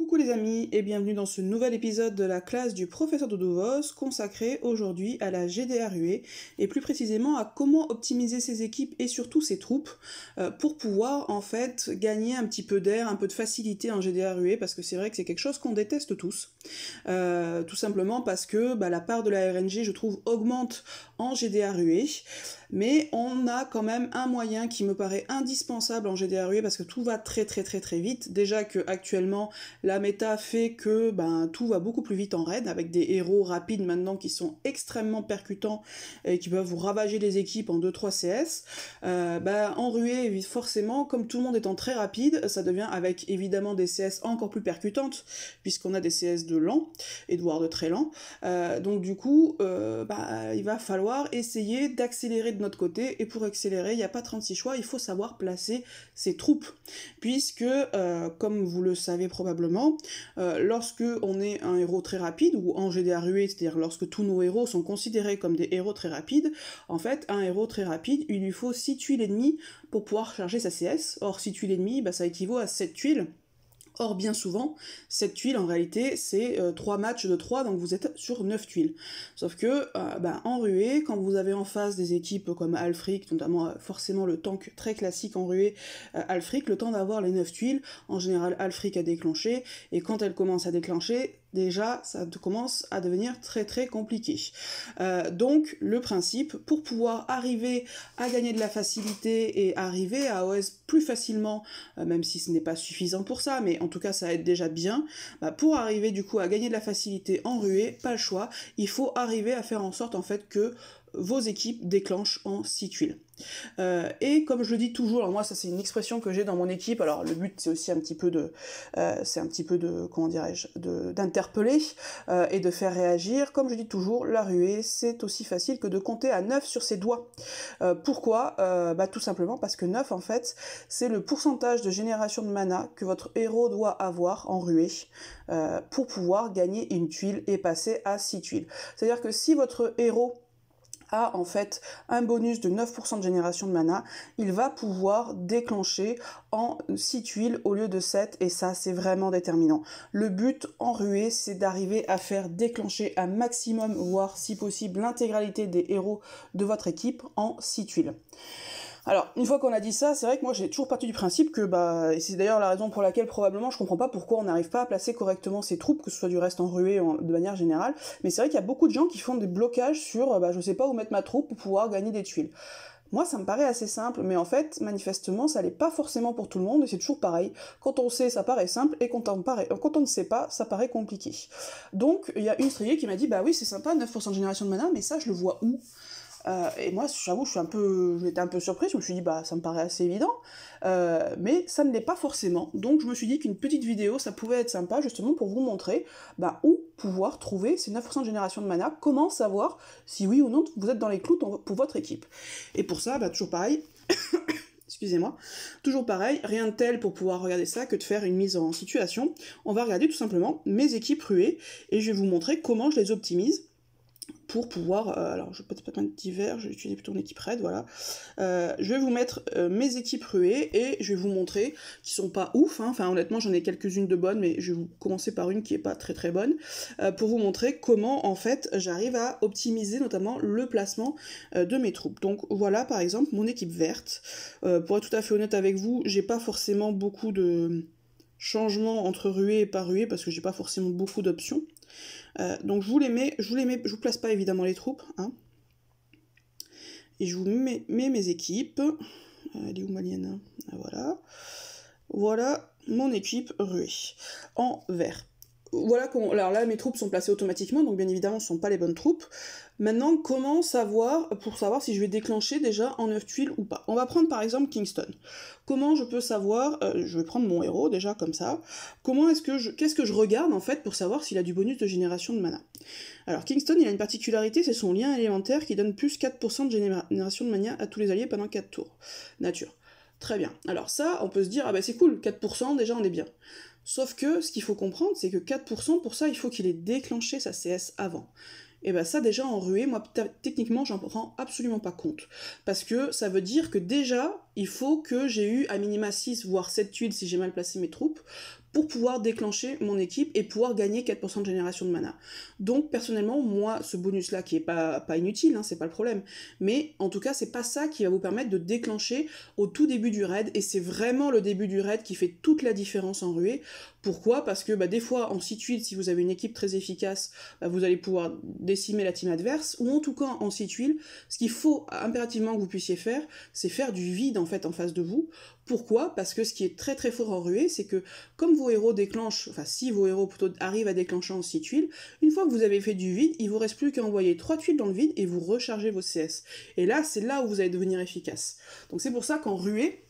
Coucou les amis et bienvenue dans ce nouvel épisode de la classe du professeur Dodovos consacré aujourd'hui à la GDRUE et plus précisément à comment optimiser ses équipes et surtout ses troupes euh, pour pouvoir en fait gagner un petit peu d'air, un peu de facilité en GDRUE parce que c'est vrai que c'est quelque chose qu'on déteste tous. Euh, tout simplement parce que bah, la part de la RNG, je trouve, augmente en GDA ruée. Mais on a quand même un moyen qui me paraît indispensable en GDA ruée parce que tout va très très très très vite. Déjà que actuellement la méta fait que bah, tout va beaucoup plus vite en raid avec des héros rapides maintenant qui sont extrêmement percutants et qui peuvent vous ravager les équipes en 2-3 CS. Euh, bah, en ruée, forcément, comme tout le monde étant très rapide, ça devient avec évidemment des CS encore plus percutantes puisqu'on a des CS de lent, et de de très lent. donc du coup, euh, bah, il va falloir essayer d'accélérer de notre côté. Et pour accélérer, il n'y a pas 36 choix, il faut savoir placer ses troupes. Puisque, euh, comme vous le savez probablement, euh, lorsque on est un héros très rapide, ou en GDA ruée, c'est-à-dire lorsque tous nos héros sont considérés comme des héros très rapides, en fait, un héros très rapide, il lui faut 6 tuiles et pour pouvoir charger sa CS. Or, 6 tuiles et bah, ça équivaut à 7 tuiles. Or, bien souvent, cette tuile, en réalité, c'est euh, trois 3 matchs de 3, donc vous êtes sur 9 tuiles. Sauf que, euh, bah, en ruée, quand vous avez en face des équipes comme Alfric, notamment euh, forcément le tank très classique en ruée, Alfric, le temps d'avoir les 9 tuiles, en général, Alfric a déclenché, et quand elle commence à déclencher, déjà ça commence à devenir très très compliqué. Euh, donc le principe, pour pouvoir arriver à gagner de la facilité et arriver à OS plus facilement, euh, même si ce n'est pas suffisant pour ça, mais en tout cas ça aide déjà bien, bah, pour arriver du coup à gagner de la facilité en ruée, pas le choix, il faut arriver à faire en sorte en fait que vos équipes déclenchent en six tuiles. Euh, et comme je le dis toujours, moi ça c'est une expression que j'ai dans mon équipe. Alors le but c'est aussi un petit peu de, euh, c'est un petit peu de, comment dirais-je, d'interpeller euh, et de faire réagir. Comme je dis toujours, la ruée c'est aussi facile que de compter à 9 sur ses doigts. pourquoi Bah tout simplement parce que 9 en fait c'est le pourcentage de génération de mana que votre héros doit avoir en ruée pour pouvoir gagner une tuile et passer à 6 tuiles. C'est-à-dire que si votre héros a en fait un bonus de 9% de génération de mana, il va pouvoir déclencher en 6 tuiles au lieu de 7 et ça c'est vraiment déterminant. Le but en ruée c'est d'arriver à faire déclencher un maximum, voire si possible l'intégralité des héros de votre équipe en 6 tuiles. Alors, une fois qu'on a dit ça, c'est vrai que moi j'ai toujours parti du principe que, bah, et c'est d'ailleurs la raison pour laquelle probablement je comprends pas pourquoi on n'arrive pas à placer correctement ses troupes, que ce soit du reste en ruée de manière générale, mais c'est vrai qu'il y a beaucoup de gens qui font des blocages sur, euh, bah, je sais pas où mettre ma troupe pour pouvoir gagner des tuiles. Moi, ça me paraît assez simple, mais en fait, manifestement, ça l'est pas forcément pour tout le monde, et c'est toujours pareil. Quand on sait, ça paraît simple, et quand on, ne sait pas, ça paraît compliqué. Donc, il y a une striée qui m'a dit, bah oui, c'est sympa, 9% de génération de mana, mais ça, je le vois où euh, et moi, j'avoue, je suis un peu, j'étais un peu surprise. Je me suis dit, bah, ça me paraît assez évident, euh, mais ça ne l'est pas forcément. Donc, je me suis dit qu'une petite vidéo, ça pouvait être sympa, justement, pour vous montrer, bah, où pouvoir trouver ces 9% de génération de mana. Comment savoir si oui ou non vous êtes dans les clous pour votre équipe. Et pour ça, bah, toujours pareil. excusez-moi. Toujours pareil, rien de tel pour pouvoir regarder ça que de faire une mise en situation. On va regarder tout simplement mes équipes ruées et je vais vous montrer comment je les optimise pour pouvoir, euh, alors je peux pas mettre divers, je vais utiliser plutôt une équipe raid, voilà. Euh, je vais vous mettre euh, mes équipes ruées et je vais vous montrer qui sont pas ouf, hein. enfin honnêtement j'en ai quelques-unes de bonnes, mais je vais vous commencer par une qui est pas très très bonne, pour vous montrer comment en fait j'arrive à optimiser notamment le placement de mes troupes. Donc voilà par exemple mon équipe verte. pour être tout à fait honnête avec vous, j'ai pas forcément beaucoup de changements entre ruées et pas ruée parce que j'ai pas forcément beaucoup d'options. Euh, donc je vous les mets, je vous les mets, je vous place pas évidemment les troupes. Hein. Et je vous mets, mes équipes. Euh, elle est où ah, Voilà. Voilà mon équipe ruée. En vert. Voilà, alors là, mes troupes sont placées automatiquement, donc bien évidemment, ce ne sont pas les bonnes troupes. Maintenant, comment savoir, pour savoir si je vais déclencher déjà en 9 tuiles ou pas On va prendre par exemple Kingston. Comment je peux savoir, euh, je vais prendre mon héros déjà comme ça, comment est-ce que je, qu'est-ce que je regarde en fait pour savoir s'il a du bonus de génération de mana Alors Kingston, il a une particularité, c'est son lien élémentaire qui donne plus 4% de génération de mana à tous les alliés pendant 4 tours. Nature. Très bien. Alors ça, on peut se dire, ah bah c'est cool, 4%, déjà on est bien. Sauf que ce qu'il faut comprendre, c'est que 4%, pour ça, il faut qu'il ait déclenché sa CS avant et eh bien ça déjà en ruée, moi techniquement j'en prends absolument pas compte. Parce que ça veut dire que déjà il faut que j'ai eu à minima 6 voire 7 tuiles si j'ai mal placé mes troupes pour pouvoir déclencher mon équipe et pouvoir gagner 4% de génération de mana. Donc personnellement, moi, ce bonus-là, qui est pas, pas inutile, hein, c'est pas le problème, mais en tout cas, c'est pas ça qui va vous permettre de déclencher au tout début du raid, et c'est vraiment le début du raid qui fait toute la différence en ruée, pourquoi Parce que bah, des fois, en tuiles, si vous avez une équipe très efficace, bah, vous allez pouvoir décimer la team adverse, ou en tout cas en tuiles, ce qu'il faut impérativement que vous puissiez faire, c'est faire du vide en fait en face de vous. Pourquoi Parce que ce qui est très très fort en ruée, c'est que comme vos héros déclenchent, enfin si vos héros plutôt arrivent à déclencher en 6 tuiles, une fois que vous avez fait du vide, il vous reste plus qu'à envoyer 3 tuiles dans le vide et vous rechargez vos CS. Et là, c'est là où vous allez devenir efficace. Donc c'est pour ça qu'en ruée,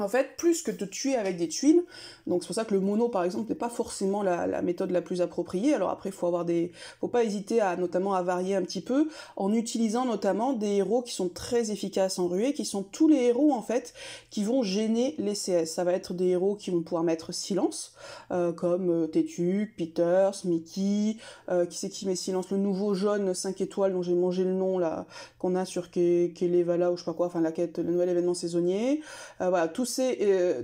en fait, plus que de tuer avec des tuiles, donc c'est pour ça que le mono par exemple n'est pas forcément la, méthode la plus appropriée. Alors après, faut avoir des, faut pas hésiter à notamment à varier un petit peu en utilisant notamment des héros qui sont très efficaces en ruée, qui sont tous les héros en fait qui vont gêner les CS. Ça va être des héros qui vont pouvoir mettre silence, euh, comme euh, Tétu, Peters, Mickey, euh, qui c'est qui met silence, le nouveau jaune 5 étoiles dont j'ai mangé le nom là qu'on a sur Kelevala ou je sais pas quoi, enfin la quête, le nouvel événement saisonnier. voilà, tous euh,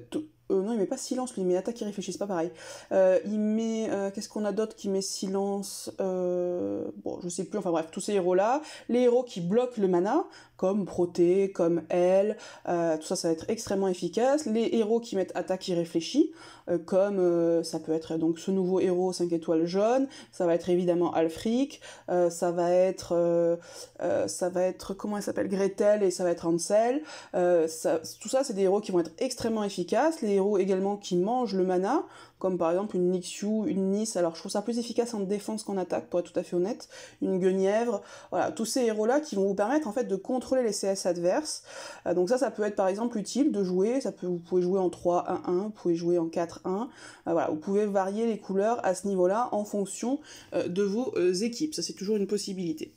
euh, non, il met pas silence, lui, il met attaque et réfléchisse pas pareil. Euh, il met. Qu'est-ce qu'on a d'autre qui met silence Bon, je sais plus, enfin bref, tous ces héros-là. Les héros qui bloquent le mana, comme Proté, comme Elle, euh, tout ça, ça va être extrêmement efficace. Les héros qui mettent attaque irréfléchie, euh, comme euh, ça peut être donc ce nouveau héros 5 étoiles jaune, ça va être évidemment Alfric, ça va être, ça va être, comment elle s'appelle, Gretel et ça va être Ansel. tout ça, c'est des héros qui vont être extrêmement efficaces. Les héros également qui mangent le mana, comme par exemple une Nixiu, une Nice. Alors je trouve ça plus efficace en défense qu'en attaque, pour être tout à fait honnête. Une Guenièvre, voilà, tous ces héros-là qui vont vous permettre en fait de contrôler les CS adverses. Euh, donc ça, ça peut être par exemple utile de jouer. Ça peut, vous pouvez jouer en 3-1-1, vous pouvez jouer en 4-1. Euh, voilà, vous pouvez varier les couleurs à ce niveau-là en fonction euh, de vos équipes. Ça, c'est toujours une possibilité.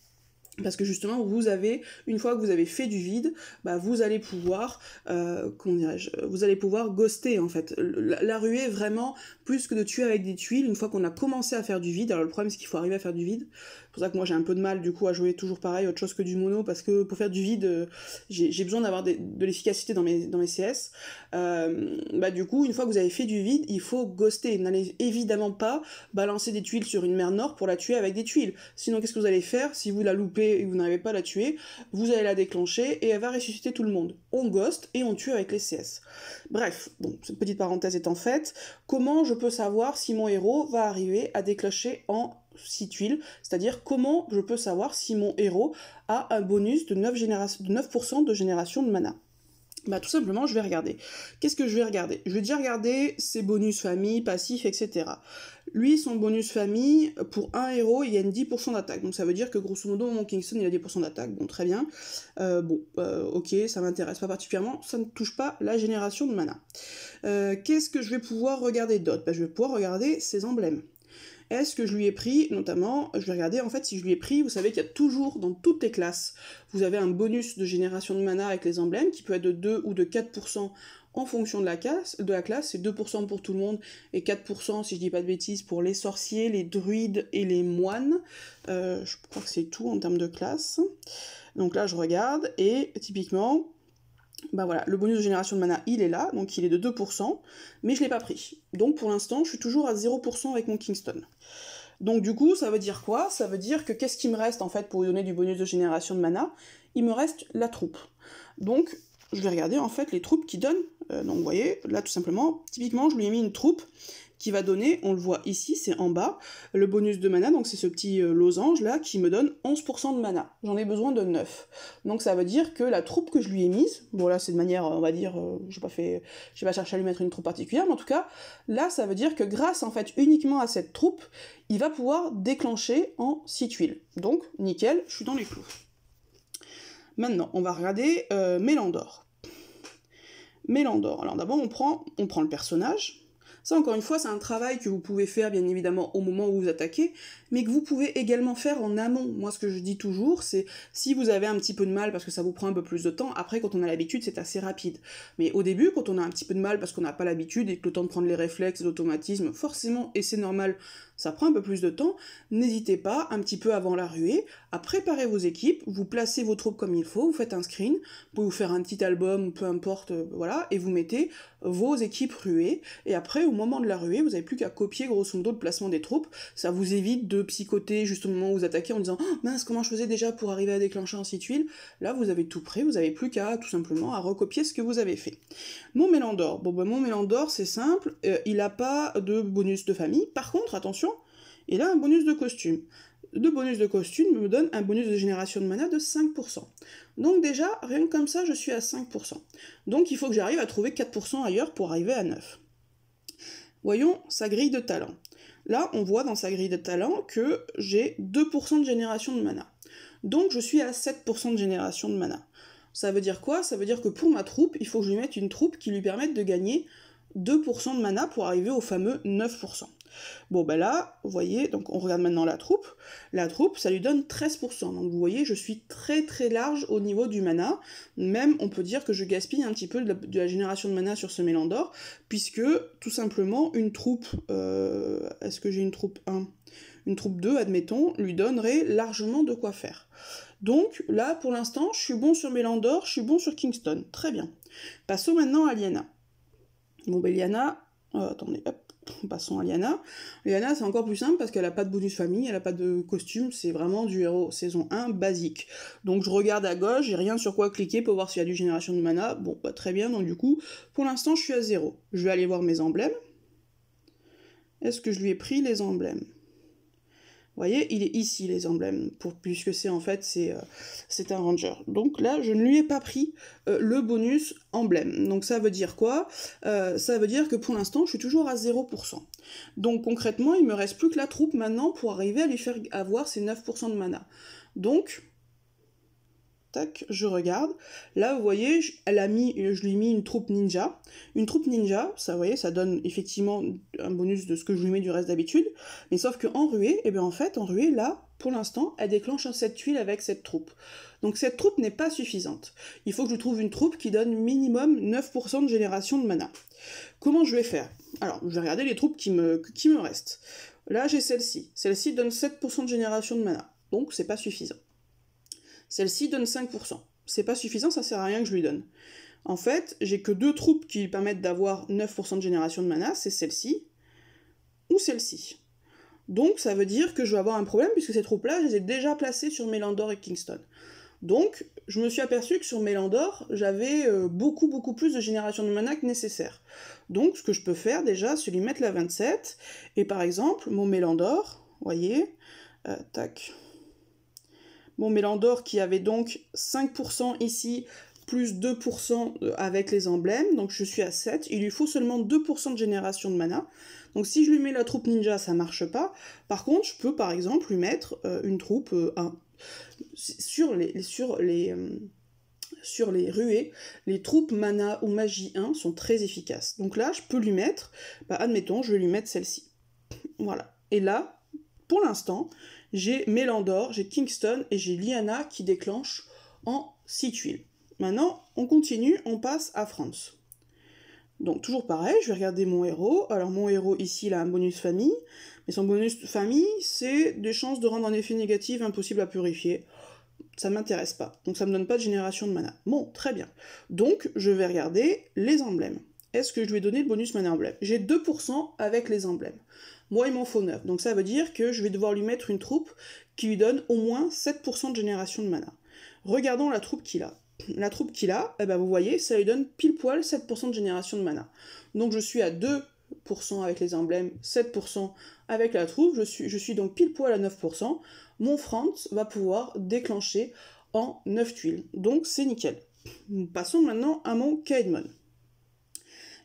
Parce que justement, vous avez, une fois que vous avez fait du vide, bah vous allez pouvoir, euh, comment dirais-je, vous allez pouvoir ghoster en fait. La, la ruée vraiment plus que de tuer avec des tuiles, une fois qu'on a commencé à faire du vide, alors le problème c'est qu'il faut arriver à faire du vide, c'est pour ça que moi j'ai un peu de mal du coup à jouer toujours pareil, autre chose que du mono, parce que pour faire du vide, euh, j'ai besoin d'avoir de l'efficacité dans mes, dans mes CS. Euh, bah du coup, une fois que vous avez fait du vide, il faut ghoster, n'allez évidemment pas balancer des tuiles sur une mer nord pour la tuer avec des tuiles. Sinon qu'est-ce que vous allez faire si vous la loupez et vous n'arrivez pas à la tuer Vous allez la déclencher et elle va ressusciter tout le monde on ghost et on tue avec les CS. Bref, bon, cette petite parenthèse étant faite, comment je peux savoir si mon héros va arriver à déclencher en 6 tuiles, c'est-à-dire comment je peux savoir si mon héros a un bonus de de, 9 de génération de mana bah tout simplement je vais regarder. Qu'est-ce que je vais regarder Je vais déjà regarder ses bonus famille, passifs, etc. Lui, son bonus famille, pour un héros, il une 10% d'attaque. Donc ça veut dire que grosso modo, mon Kingston, il a 10% d'attaque. Bon, très bien. Euh, bon, euh, ok, ça m'intéresse pas particulièrement. Ça ne touche pas la génération de mana. Euh, qu'est-ce que je vais pouvoir regarder d'autre bah, Je vais pouvoir regarder ses emblèmes. Est-ce que je lui ai pris, notamment, je vais regarder en fait si je lui ai pris, vous savez qu'il y a toujours dans toutes les classes, vous avez un bonus de génération de mana avec les emblèmes qui peut être de 2 ou de 4% en fonction de la classe, de la classe, c'est 2% pour tout le monde et 4% si je dis pas de bêtises pour les sorciers, les druides et les moines. Euh, je crois que c'est tout en termes de classe. Donc là je regarde et typiquement bah voilà, le bonus de génération de mana, il est là, donc il est de 2%, mais je ne l'ai pas pris. Donc pour l'instant, je suis toujours à 0% avec mon Kingston. Donc du coup, ça veut dire quoi Ça veut dire que qu'est-ce qui me reste en fait pour lui donner du bonus de génération de mana Il me reste la troupe. Donc je vais regarder en fait les troupes qui donnent. Euh, donc vous voyez, là tout simplement, typiquement je lui ai mis une troupe qui va donner, on le voit ici, c'est en bas, le bonus de mana, donc c'est ce petit euh, losange là qui me donne 11% de mana. J'en ai besoin de 9. Donc ça veut dire que la troupe que je lui ai mise, bon là c'est de manière, on va dire, je euh, j'ai pas fait, j'ai pas cherché à lui mettre une troupe particulière, mais en tout cas, là ça veut dire que grâce en fait uniquement à cette troupe, il va pouvoir déclencher en 6 tuiles. Donc nickel, je suis dans les clous. Maintenant, on va regarder euh, Mélandor. Mélandor. Alors d'abord, on prend, on prend le personnage, ça, encore une fois, c'est un travail que vous pouvez faire, bien évidemment, au moment où vous attaquez, mais que vous pouvez également faire en amont. Moi, ce que je dis toujours, c'est si vous avez un petit peu de mal parce que ça vous prend un peu plus de temps, après, quand on a l'habitude, c'est assez rapide. Mais au début, quand on a un petit peu de mal parce qu'on n'a pas l'habitude et que le temps de prendre les réflexes, l'automatisme, forcément, et c'est normal, ça prend un peu plus de temps. N'hésitez pas, un petit peu avant la ruée, à préparer vos équipes, vous placez vos troupes comme il faut, vous faites un screen, vous pouvez vous faire un petit album, peu importe, euh, voilà, et vous mettez vos équipes ruées. Et après, au moment de la ruée, vous n'avez plus qu'à copier grosso modo le placement des troupes. Ça vous évite de psychoter juste au moment où vous attaquez en disant oh, mince, comment je faisais déjà pour arriver à déclencher en site huile, Là, vous avez tout prêt, vous n'avez plus qu'à tout simplement à recopier ce que vous avez fait. Mon Mélandor, bon, ben, mon Mélandor, c'est simple, euh, il n'a pas de bonus de famille. Par contre, attention, et là, un bonus de costume. Deux bonus de costume me donne un bonus de génération de mana de 5%. Donc déjà, rien que comme ça, je suis à 5%. Donc il faut que j'arrive à trouver 4% ailleurs pour arriver à 9. Voyons sa grille de talent. Là, on voit dans sa grille de talent que j'ai 2% de génération de mana. Donc je suis à 7% de génération de mana. Ça veut dire quoi Ça veut dire que pour ma troupe, il faut que je lui mette une troupe qui lui permette de gagner 2% de mana pour arriver au fameux 9%. Bon, ben là, vous voyez, donc on regarde maintenant la troupe. La troupe, ça lui donne 13%. Donc vous voyez, je suis très très large au niveau du mana. Même, on peut dire que je gaspille un petit peu de la, génération de mana sur ce Mélandor, puisque tout simplement, une troupe. Euh, est-ce que j'ai une troupe 1 Une troupe 2, admettons, lui donnerait largement de quoi faire. Donc là, pour l'instant, je suis bon sur Mélandor, je suis bon sur Kingston. Très bien. Passons maintenant à Liana. Bon, ben Liana. Euh, attendez, hop Passons à Liana. Liana, c'est encore plus simple parce qu'elle a pas de bonus famille, elle n'a pas de costume, c'est vraiment du héros saison 1 basique. Donc je regarde à gauche, j'ai rien sur quoi cliquer pour voir s'il y a du génération de mana. Bon, pas très bien, donc du coup, pour l'instant, je suis à zéro. Je vais aller voir mes emblèmes. Est-ce que je lui ai pris les emblèmes vous voyez, il est ici les emblèmes, pour, puisque c'est en fait c'est euh, un ranger. Donc là, je ne lui ai pas pris euh, le bonus emblème. Donc ça veut dire quoi euh, Ça veut dire que pour l'instant, je suis toujours à 0%. Donc concrètement, il me reste plus que la troupe maintenant pour arriver à lui faire avoir ses 9% de mana. Donc Tac, je regarde. Là, vous voyez, elle a mis, euh, je lui ai mis une troupe ninja. Une troupe ninja, ça, vous voyez, ça donne effectivement un bonus de ce que je lui mets du reste d'habitude. Mais sauf que ruée, et eh bien en fait, en ruée, là, pour l'instant, elle déclenche cette tuile avec cette troupe. Donc cette troupe n'est pas suffisante. Il faut que je trouve une troupe qui donne minimum 9% de génération de mana. Comment je vais faire Alors, je vais regarder les troupes qui me, qui me restent. Là, j'ai celle-ci. Celle-ci donne 7% de génération de mana. Donc, c'est pas suffisant. Celle-ci donne 5%. C'est pas suffisant, ça sert à rien que je lui donne. En fait, j'ai que deux troupes qui permettent d'avoir 9% de génération de mana, c'est celle-ci ou celle-ci. Donc ça veut dire que je vais avoir un problème puisque ces troupes-là, je les ai déjà placées sur Mélandor et Kingston. Donc je me suis aperçu que sur Mélandor, j'avais euh, beaucoup beaucoup plus de génération de mana que nécessaire. Donc ce que je peux faire déjà, c'est lui mettre la 27, et par exemple, mon Mélandor, voyez, euh, tac, mon Mélandor qui avait donc 5% ici, plus 2% euh, avec les emblèmes, donc je suis à 7. Il lui faut seulement 2% de génération de mana. Donc si je lui mets la troupe ninja, ça marche pas. Par contre, je peux par exemple lui mettre euh, une troupe 1. Euh, sur les, sur, les, sur les ruées, les troupes mana ou magie 1 sont très efficaces. Donc là, je peux lui mettre, bah, admettons, je vais lui mettre celle-ci. Voilà. Et là, pour l'instant, j'ai Mélandor, j'ai Kingston et j'ai Liana qui déclenche en 6 tuiles. Maintenant, on continue, on passe à France. Donc toujours pareil, je vais regarder mon héros. Alors mon héros ici, il a un bonus famille, mais son bonus famille, c'est des chances de rendre un effet négatif impossible à purifier. Ça m'intéresse pas, donc ça me donne pas de génération de mana. Bon, très bien. Donc je vais regarder les emblèmes. Est-ce que je lui ai donné le bonus mana emblème J'ai 2% avec les emblèmes. Moi, il m'en faut 9. Donc ça veut dire que je vais devoir lui mettre une troupe qui lui donne au moins 7% de génération de mana. Regardons la troupe qu'il a. La troupe qu'il a, eh ben vous voyez, ça lui donne pile poil 7% de génération de mana. Donc je suis à 2% avec les emblèmes, 7% avec la troupe, je suis, je suis donc pile poil à 9%. Mon Franz va pouvoir déclencher en 9 tuiles. Donc c'est nickel. Passons maintenant à mon Kaidmon.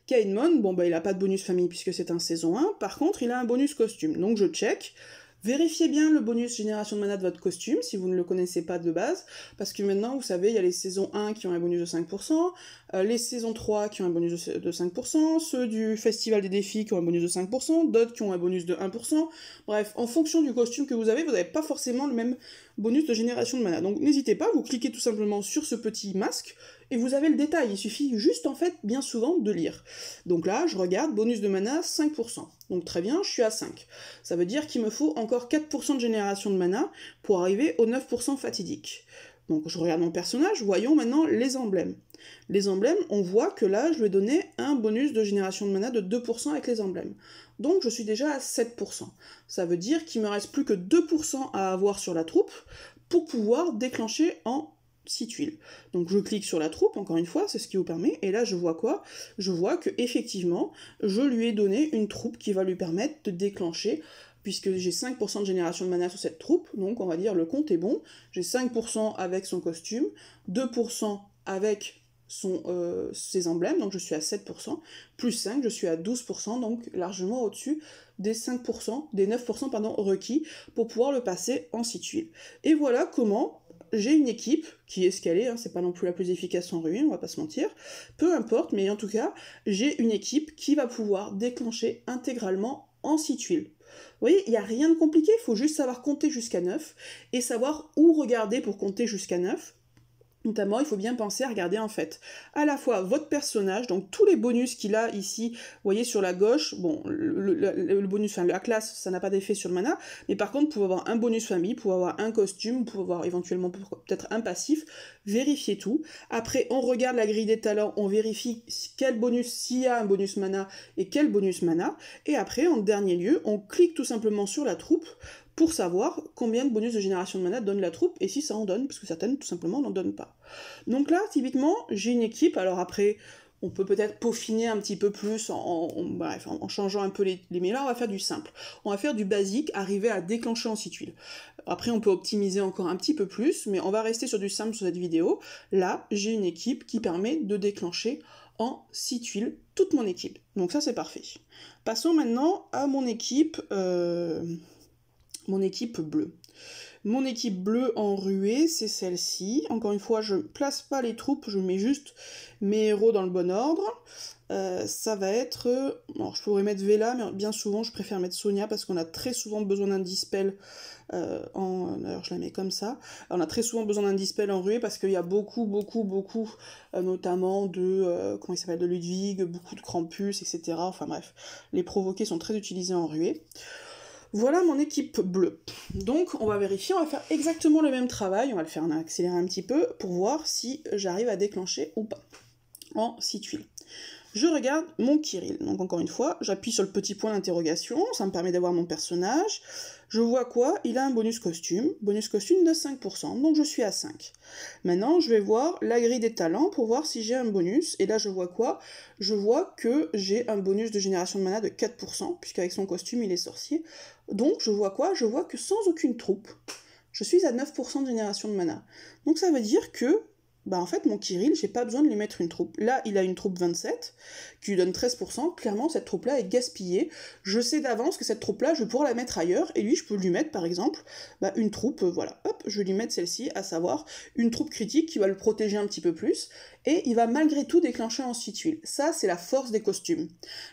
Kainmon, bon bah il a pas de bonus famille puisque c'est un saison 1, par contre il a un bonus costume, donc je check. Vérifiez bien le bonus génération de mana de votre costume si vous ne le connaissez pas de base, parce que maintenant, vous savez, il y a les saisons 1 qui ont un bonus de 5%, euh, les saisons 3 qui ont un bonus de, 5%, ceux du Festival des défis qui ont un bonus de 5%, d'autres qui ont un bonus de 1%. Bref, en fonction du costume que vous avez, vous n'avez pas forcément le même bonus de génération de mana. Donc n'hésitez pas, vous cliquez tout simplement sur ce petit masque et vous avez le détail. Il suffit juste en fait bien souvent de lire. Donc là, je regarde, bonus de mana 5%. Donc très bien, je suis à 5. Ça veut dire qu'il me faut encore 4% de génération de mana pour arriver au 9% fatidique. Donc je regarde mon personnage, voyons maintenant les emblèmes. Les emblèmes, on voit que là, je lui ai donné un bonus de génération de mana de 2% avec les emblèmes. Donc je suis déjà à 7%. Ça veut dire qu'il me reste plus que 2% à avoir sur la troupe pour pouvoir déclencher en 6 tuiles. Donc je clique sur la troupe, encore une fois, c'est ce qui vous permet, et là je vois quoi Je vois que effectivement, je lui ai donné une troupe qui va lui permettre de déclencher puisque j'ai 5% de génération de mana sur cette troupe, donc on va dire le compte est bon. J'ai 5% avec son costume, 2% avec son, euh, ses emblèmes, donc je suis à 7%, plus 5, je suis à 12%, donc largement au-dessus des 5%, des 9% requis pour pouvoir le passer en situé. Et voilà comment j'ai une équipe qui est scalée, hein, c'est pas non plus la plus efficace en ruine, on va pas se mentir, peu importe, mais en tout cas, j'ai une équipe qui va pouvoir déclencher intégralement en tuiles. Vous voyez, il n'y a rien de compliqué, il faut juste savoir compter jusqu'à 9 et savoir où regarder pour compter jusqu'à 9. Notamment, il faut bien penser à regarder en fait à la fois votre personnage, donc tous les bonus qu'il a ici, vous voyez sur la gauche, bon, le, bonus, enfin la classe, ça n'a pas d'effet sur le mana, mais par contre, pour avoir un bonus famille, pour avoir un costume, pour avoir éventuellement peut-être un passif, vérifiez tout. Après, on regarde la grille des talents, on vérifie quel bonus, s'il y a un bonus mana et quel bonus mana, et après, en dernier lieu, on clique tout simplement sur la troupe pour savoir combien de bonus de génération de mana donne la troupe et si ça en donne, parce que certaines tout simplement n'en donnent pas. Donc là, typiquement, j'ai une équipe, alors après, on peut peut-être peaufiner un petit peu plus en, changeant un peu les, les... Mais là, on va faire du simple. On va faire du basique, arriver à déclencher en six tuiles. Après, on peut optimiser encore un petit peu plus, mais on va rester sur du simple sur cette vidéo. Là, j'ai une équipe qui permet de déclencher en site tuiles toute mon équipe. Donc ça, c'est parfait. Passons maintenant à mon équipe... Euh, mon équipe bleue. Mon équipe bleue en ruée, c'est celle-ci. Encore une fois, je place pas les troupes, je mets juste mes héros dans le bon ordre. Euh, ça va être... Alors, je pourrais mettre Vela, mais bien souvent, je préfère mettre Sonia parce qu'on a très souvent besoin d'un dispel euh, en... D'ailleurs, je la mets comme ça. on a très souvent besoin d'un dispel en ruée parce qu'il y a beaucoup, beaucoup, beaucoup, euh, notamment de... comment il s'appelle De Ludwig, beaucoup de Krampus, etc. Enfin bref, les provoqués sont très utilisés en ruée. Voilà mon équipe bleue. Donc on va vérifier, on va faire exactement le même travail, on va le faire accélérer un petit peu pour voir si j'arrive à déclencher ou pas en 6 Je regarde mon Kirill. Donc encore une fois, j'appuie sur le petit point d'interrogation, ça me permet d'avoir mon personnage. Je vois quoi Il a un bonus costume, bonus costume de 5%, donc je suis à 5. Maintenant, je vais voir la grille des talents pour voir si j'ai un bonus. Et là, je vois quoi Je vois que j'ai un bonus de génération de mana de 4%, puisqu'avec son costume, il est sorcier. Donc, je vois quoi Je vois que sans aucune troupe, je suis à 9% de génération de mana. Donc ça veut dire que bah, en fait, mon Kirill, j'ai pas besoin de lui mettre une troupe. Là, il a une troupe 27 qui lui donne 13%. Clairement, cette troupe-là est gaspillée. Je sais d'avance que cette troupe-là, je pourrais la mettre ailleurs. Et lui, je peux lui mettre, par exemple, bah, une troupe, euh, voilà, hop, je lui mettre celle-ci, à savoir une troupe critique qui va le protéger un petit peu plus. Et il va malgré tout déclencher un site Ça, c'est la force des costumes.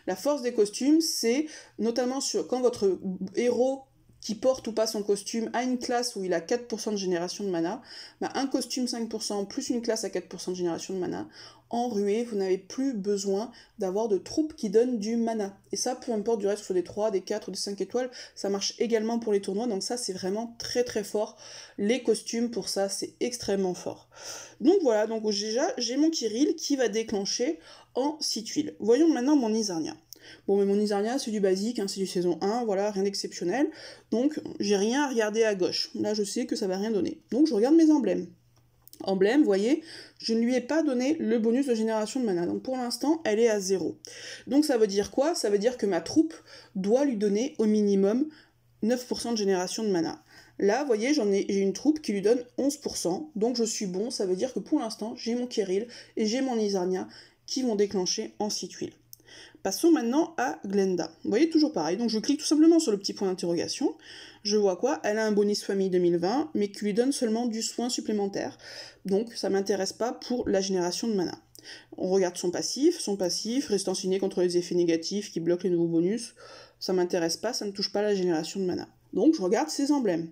La force des costumes, c'est notamment sur, quand votre héros qui porte ou pas son costume à une classe où il a 4% de génération de mana, bah, un costume 5% plus une classe à 4% de génération de mana, en ruée, vous n'avez plus besoin d'avoir de troupes qui donnent du mana. Et ça, peu importe du reste, sur des 3, des 4 ou des 5 étoiles, ça marche également pour les tournois, donc ça c'est vraiment très très fort. Les costumes, pour ça, c'est extrêmement fort. Donc voilà, donc déjà, j'ai mon Kirill qui va déclencher en 6 tuiles. Voyons maintenant mon Isarnia. Bon, mais mon Isaria, c'est du basique, hein, c'est du saison 1, voilà, rien d'exceptionnel. Donc, j'ai rien à regarder à gauche. Là, je sais que ça va rien donner. Donc, je regarde mes emblèmes. Emblème, voyez, je ne lui ai pas donné le bonus de génération de mana. Donc pour l'instant, elle est à 0. Donc ça veut dire quoi Ça veut dire que ma troupe doit lui donner au minimum 9% de génération de mana. Là, vous voyez, j'en ai, j'ai une troupe qui lui donne 11%, donc je suis bon, ça veut dire que pour l'instant, j'ai mon Kéril et j'ai mon Isarnia qui vont déclencher en 6 Passons maintenant à Glenda. Vous voyez, toujours pareil. Donc je clique tout simplement sur le petit point d'interrogation. Je vois quoi Elle a un bonus famille 2020, mais qui lui donne seulement du soin supplémentaire. Donc ça m'intéresse pas pour la génération de mana. On regarde son passif. Son passif, restant signé contre les effets négatifs qui bloquent les nouveaux bonus. Ça m'intéresse pas, ça ne touche pas la génération de mana. Donc je regarde ses emblèmes.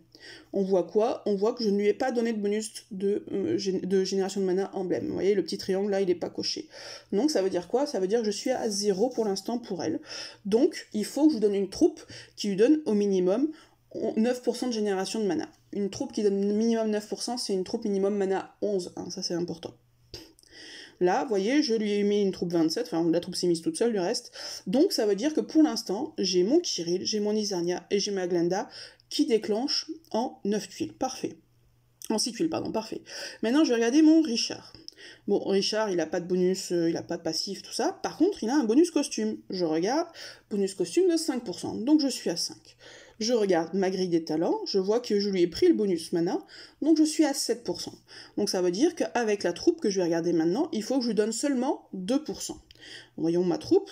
On voit quoi On voit que je ne lui ai pas donné de bonus de, euh, génération de mana emblème. Vous voyez, le petit triangle là, il n'est pas coché. Donc ça veut dire quoi Ça veut dire que je suis à 0 pour l'instant pour elle. Donc il faut que je vous donne une troupe qui lui donne au minimum 9% de génération de mana. Une troupe qui donne minimum 9%, c'est une troupe minimum mana 11. Hein, ça c'est important. Là, vous voyez, je lui ai mis une troupe 27, enfin la troupe s'est mise toute seule du reste. Donc ça veut dire que pour l'instant, j'ai mon Kirill, j'ai mon Isarnia et j'ai ma Glenda qui déclenche en 9 tuiles. Parfait. En 6 tuiles, pardon, parfait. Maintenant, je vais regarder mon Richard. Bon, Richard, il n'a pas de bonus, euh, il n'a pas de passif, tout ça. Par contre, il a un bonus costume. Je regarde, bonus costume de 5%. Donc je suis à 5. Je regarde ma grille des talents, je vois que je lui ai pris le bonus mana, donc je suis à 7%. Donc ça veut dire qu'avec la troupe que je vais regarder maintenant, il faut que je lui donne seulement 2%. Voyons ma troupe.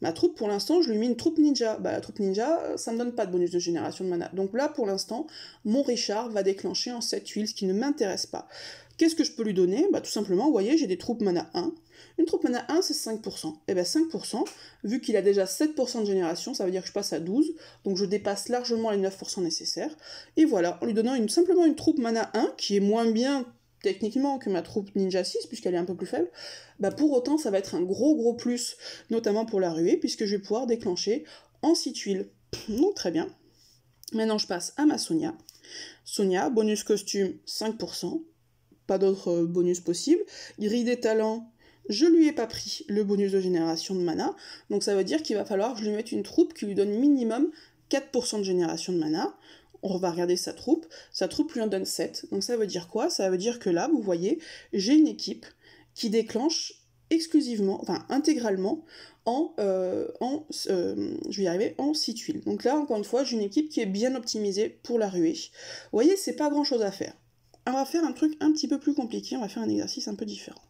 Ma troupe, pour l'instant, je lui mets une troupe ninja. Bah, la troupe ninja, ça ne me donne pas de bonus de génération de mana. Donc là, pour l'instant, mon Richard va déclencher en 7 huiles, ce qui ne m'intéresse pas. Qu'est-ce que je peux lui donner bah, Tout simplement, vous voyez, j'ai des troupes mana 1, une troupe mana 1, c'est 5%. Et bien 5%, vu qu'il a déjà 7% de génération, ça veut dire que je passe à 12, donc je dépasse largement les 9% nécessaires. Et voilà, en lui donnant simplement une troupe mana 1, qui est moins bien techniquement que ma troupe Ninja 6, puisqu'elle est un peu plus faible, bah pour autant ça va être un gros gros plus, notamment pour la ruée, puisque je vais pouvoir déclencher en 6 tuiles. Donc très bien. Maintenant je passe à ma Sonia. Sonia, bonus costume 5%, pas d'autres euh, bonus possibles. Grille des talents, je lui ai pas pris le bonus de génération de mana, donc ça veut dire qu'il va falloir que je lui mette une troupe qui lui donne minimum 4% de génération de mana. On va regarder sa troupe. Sa troupe lui en donne 7. Donc ça veut dire quoi Ça veut dire que là, vous voyez, j'ai une équipe qui déclenche exclusivement, enfin intégralement, en, euh, en euh, je vais y arriver, en 6 tuiles. Donc là, encore une fois, j'ai une équipe qui est bien optimisée pour la ruée. Vous voyez, c'est pas grand chose à faire. On va faire un truc un petit peu plus compliqué, on va faire un exercice un peu différent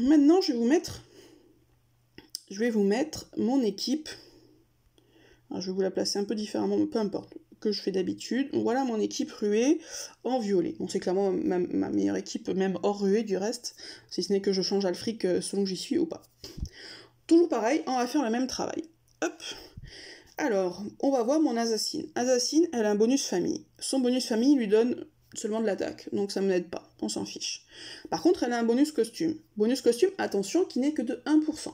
maintenant, je vais vous mettre, je vais vous mettre mon équipe. je vais vous la placer un peu différemment, peu importe que je fais d'habitude. Voilà mon équipe ruée en violet. Bon, c'est clairement ma, meilleure équipe, même hors ruée du reste, si ce n'est que je change Alfric euh, selon que j'y suis ou pas. Toujours pareil, on va faire le même travail. Hop Alors, on va voir mon assassin. Assassin, elle a un bonus famille. Son bonus famille lui donne seulement de l'attaque, donc ça ne m'aide pas on s'en fiche. Par contre, elle a un bonus costume. Bonus costume, attention, qui n'est que de 1%.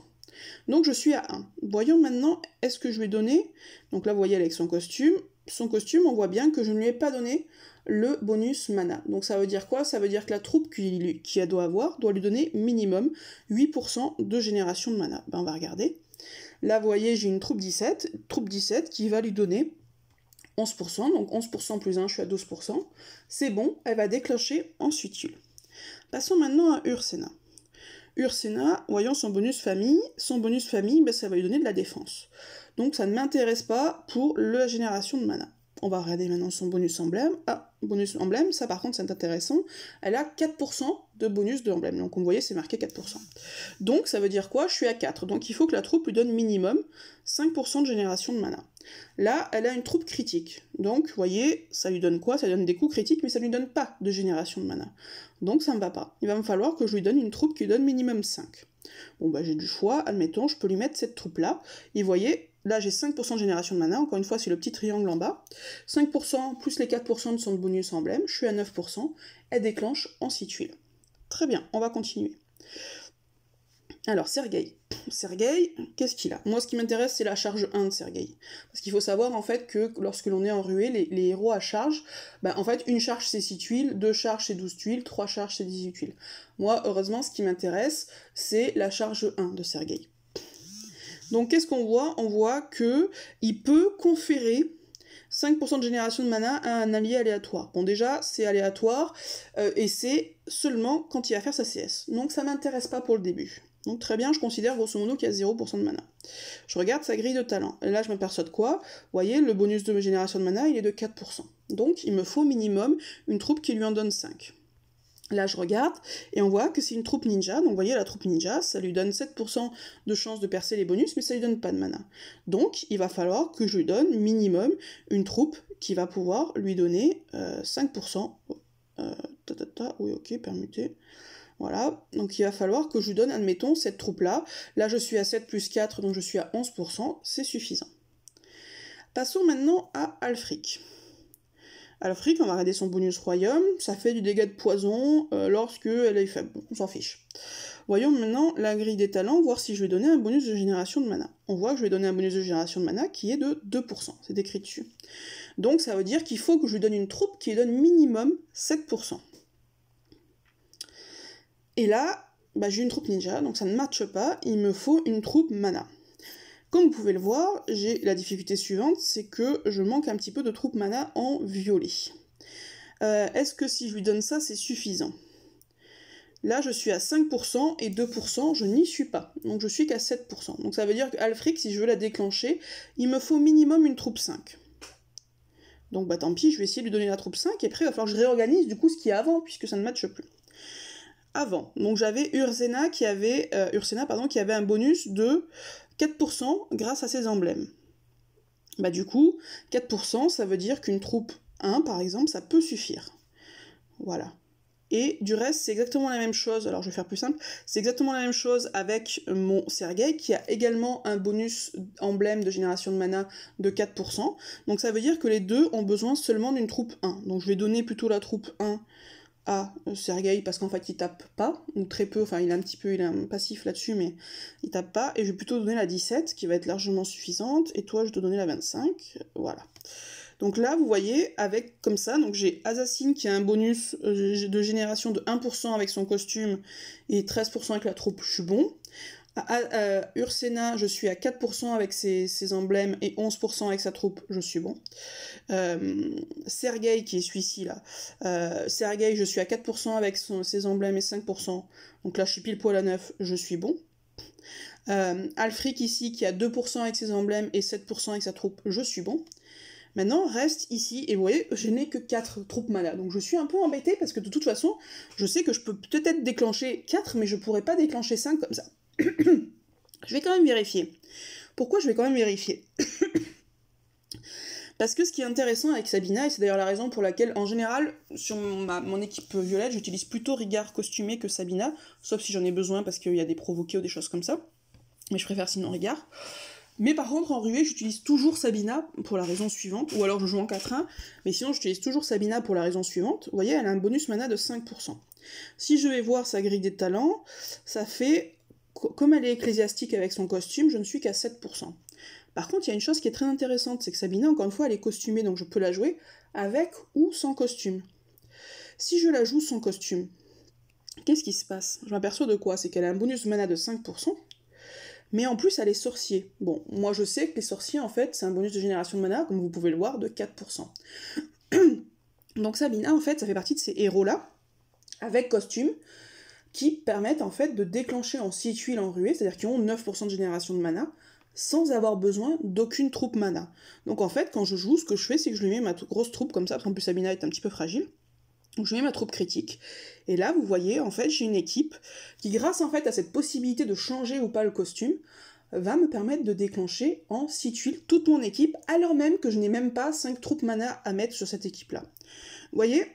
Donc je suis à 1. Voyons maintenant, est-ce que je lui ai donné Donc là, vous voyez avec son costume. Son costume, on voit bien que je ne lui ai pas donné le bonus mana. Donc ça veut dire quoi Ça veut dire que la troupe qui doit avoir doit lui donner minimum 8% de génération de mana. Ben, on va regarder. Là, vous voyez, j'ai une troupe 17, troupe 17 qui va lui donner 11%, donc 11% plus 1, je suis à 12%. C'est bon, elle va déclencher ensuite Passons maintenant à Ursena. Ursena, voyons son bonus famille. Son bonus famille, ben, ça va lui donner de la défense. Donc ça ne m'intéresse pas pour la génération de mana. On va regarder maintenant son bonus emblème. Ah, bonus emblème, ça par contre c'est intéressant. Elle a 4% de bonus de emblème. Donc vous voyez c'est marqué 4%. Donc ça veut dire quoi Je suis à 4. Donc il faut que la troupe lui donne minimum 5% de génération de mana. Là, elle a une troupe critique. Donc, vous voyez, ça lui donne quoi Ça donne des coups critiques, mais ça lui donne pas de génération de mana. Donc, ça ne va pas. Il va me falloir que je lui donne une troupe qui lui donne minimum 5. Bon, bah, j'ai du choix. Admettons, je peux lui mettre cette troupe-là. Et vous voyez, là, j'ai 5% de génération de mana. Encore une fois, c'est le petit triangle en bas. 5% plus les 4% de son bonus emblème. Je suis à 9%. Elle déclenche en 6 tuiles. Très bien, on va continuer. Alors, Sergei, Sergueï, qu'est-ce qu'il a Moi, ce qui m'intéresse, c'est la charge 1 de Sergueï. Parce qu'il faut savoir, en fait, que lorsque l'on est en ruée, les, héros à charge, ben, en fait, une charge, c'est 6 tuiles, deux charges, c'est 12 tuiles, trois charges, c'est 18 tuiles. Moi, heureusement, ce qui m'intéresse, c'est la charge 1 de Sergueï. Donc, qu'est-ce qu'on voit On voit que il peut conférer 5% de génération de mana à un allié aléatoire. Bon déjà, c'est aléatoire, euh, et c'est seulement quand il va faire sa CS. Donc ça m'intéresse pas pour le début. Donc très bien, je considère grosso modo qu'il y a 0% de mana. Je regarde sa grille de talent. là, je m'aperçois de quoi Vous voyez, le bonus de génération de mana, il est de 4%. Donc, il me faut minimum une troupe qui lui en donne 5. Là, je regarde, et on voit que c'est une troupe ninja. Donc, vous voyez, la troupe ninja, ça lui donne 7% de chance de percer les bonus, mais ça lui donne pas de mana. Donc, il va falloir que je lui donne minimum une troupe qui va pouvoir lui donner 5%. Euh, euh, oui, ok, permuté. Voilà, donc il va falloir que je lui donne, admettons, cette troupe-là. Là, je suis à 7 plus 4, donc je suis à 11%, c'est suffisant. Passons maintenant à Alfric. Alfric, on va regarder son bonus royaume, ça fait du dégât de poison euh, lorsque elle est faible, on s'en fiche. Voyons maintenant la grille des talents, voir si je lui donne un bonus de génération de mana. On voit que je lui donne un bonus de génération de mana qui est de 2%, c'est écrit dessus. Donc ça veut dire qu'il faut que je lui donne une troupe qui lui donne minimum 7%. Et là, bah, j'ai une troupe ninja, donc ça ne matche pas, il me faut une troupe mana. Comme vous pouvez le voir, j'ai la difficulté suivante, c'est que je manque un petit peu de troupe mana en violet. Euh, est-ce que si je lui donne ça, c'est suffisant Là, je suis à 5% et 2%, je n'y suis pas. Donc je suis qu'à 7%. Donc ça veut dire qu'Alfric, si je veux la déclencher, il me faut minimum une troupe 5. Donc bah tant pis, je vais essayer de lui donner la troupe 5 et après il va falloir que je réorganise du coup ce qu'il y a avant puisque ça ne matche plus avant. Donc j'avais Ursena qui avait, euh, Ursena, qui avait un bonus de 4% grâce à ses emblèmes. Bah du coup, 4%, ça veut dire qu'une troupe 1, par exemple, ça peut suffire. Voilà. Et du reste, c'est exactement la même chose, alors je vais faire plus simple, c'est exactement la même chose avec mon Sergei qui a également un bonus emblème de génération de mana de 4%. Donc ça veut dire que les deux ont besoin seulement d'une troupe 1. Donc je vais donner plutôt la troupe 1 à euh, Sergueï parce qu'en fait il tape pas, ou très peu, enfin il a un petit peu, il a un passif là-dessus, mais il tape pas, et je vais plutôt donner la 17 qui va être largement suffisante, et toi je te donner la 25, voilà. Donc là vous voyez, avec comme ça, donc j'ai Assassin qui a un bonus euh, de génération de 1% avec son costume et 13% avec la troupe, je suis bon. Ah, ah, euh, Ursena, je suis à 4% avec ses, emblèmes et 11% avec sa troupe, je suis bon. Sergueï, Sergei, qui est celui là, euh, Sergei, je suis à 4% avec ses emblèmes et 5%, donc là je suis pile poil à neuf, je suis bon. Euh, Alfric ici, qui a 2% avec ses emblèmes et 7% avec sa troupe, je suis bon. Maintenant, reste ici, et vous voyez, je n'ai que 4 troupes malades. Donc je suis un peu embêtée, parce que de toute façon, je sais que je peux peut-être déclencher 4, mais je pourrais pas déclencher 5 comme ça. je vais quand même vérifier. Pourquoi je vais quand même vérifier Parce que ce qui est intéressant avec Sabina, et c'est d'ailleurs la raison pour laquelle, en général, sur mon équipe violette, j'utilise plutôt Rigard costumé que Sabina, sauf si j'en ai besoin parce qu'il y a des provoqués ou des choses comme ça. Mais je préfère sinon Rigard. Mais par contre, en ruée, j'utilise toujours Sabina pour la raison suivante, ou alors je joue en 4-1, mais sinon j'utilise toujours Sabina pour la raison suivante. Vous voyez, elle a un bonus mana de 5%. Si je vais voir sa grille des talents, ça fait comme elle est ecclésiastique avec son costume, je ne suis qu'à 7%. Par contre, il y a une chose qui est très intéressante, c'est que Sabina, encore une fois, elle est costumée, donc je peux la jouer avec ou sans costume. Si je la joue sans costume, qu'est-ce qui se passe Je m'aperçois de quoi C'est qu'elle a un bonus mana de 5%, mais en plus elle est sorcier. Bon, moi je sais que les sorciers, en fait, c'est un bonus de génération de mana, comme vous pouvez le voir, de 4%. Donc Sabina, en fait, ça fait partie de ces héros-là, avec costume, qui permettent en fait de déclencher en 6 tuiles en ruée, c'est-à-dire qui ont 9% de génération de mana, sans avoir besoin d'aucune troupe mana. Donc en fait, quand je joue, ce que je fais, c'est que je lui mets ma grosse troupe comme ça, parce qu'en plus Sabina est un petit peu fragile. Donc je mets ma troupe critique. Et là, vous voyez, en fait, j'ai une équipe qui, grâce en fait à cette possibilité de changer ou pas le costume, va me permettre de déclencher en 6 tuiles toute mon équipe, alors même que je n'ai même pas 5 troupes mana à mettre sur cette équipe-là. Vous voyez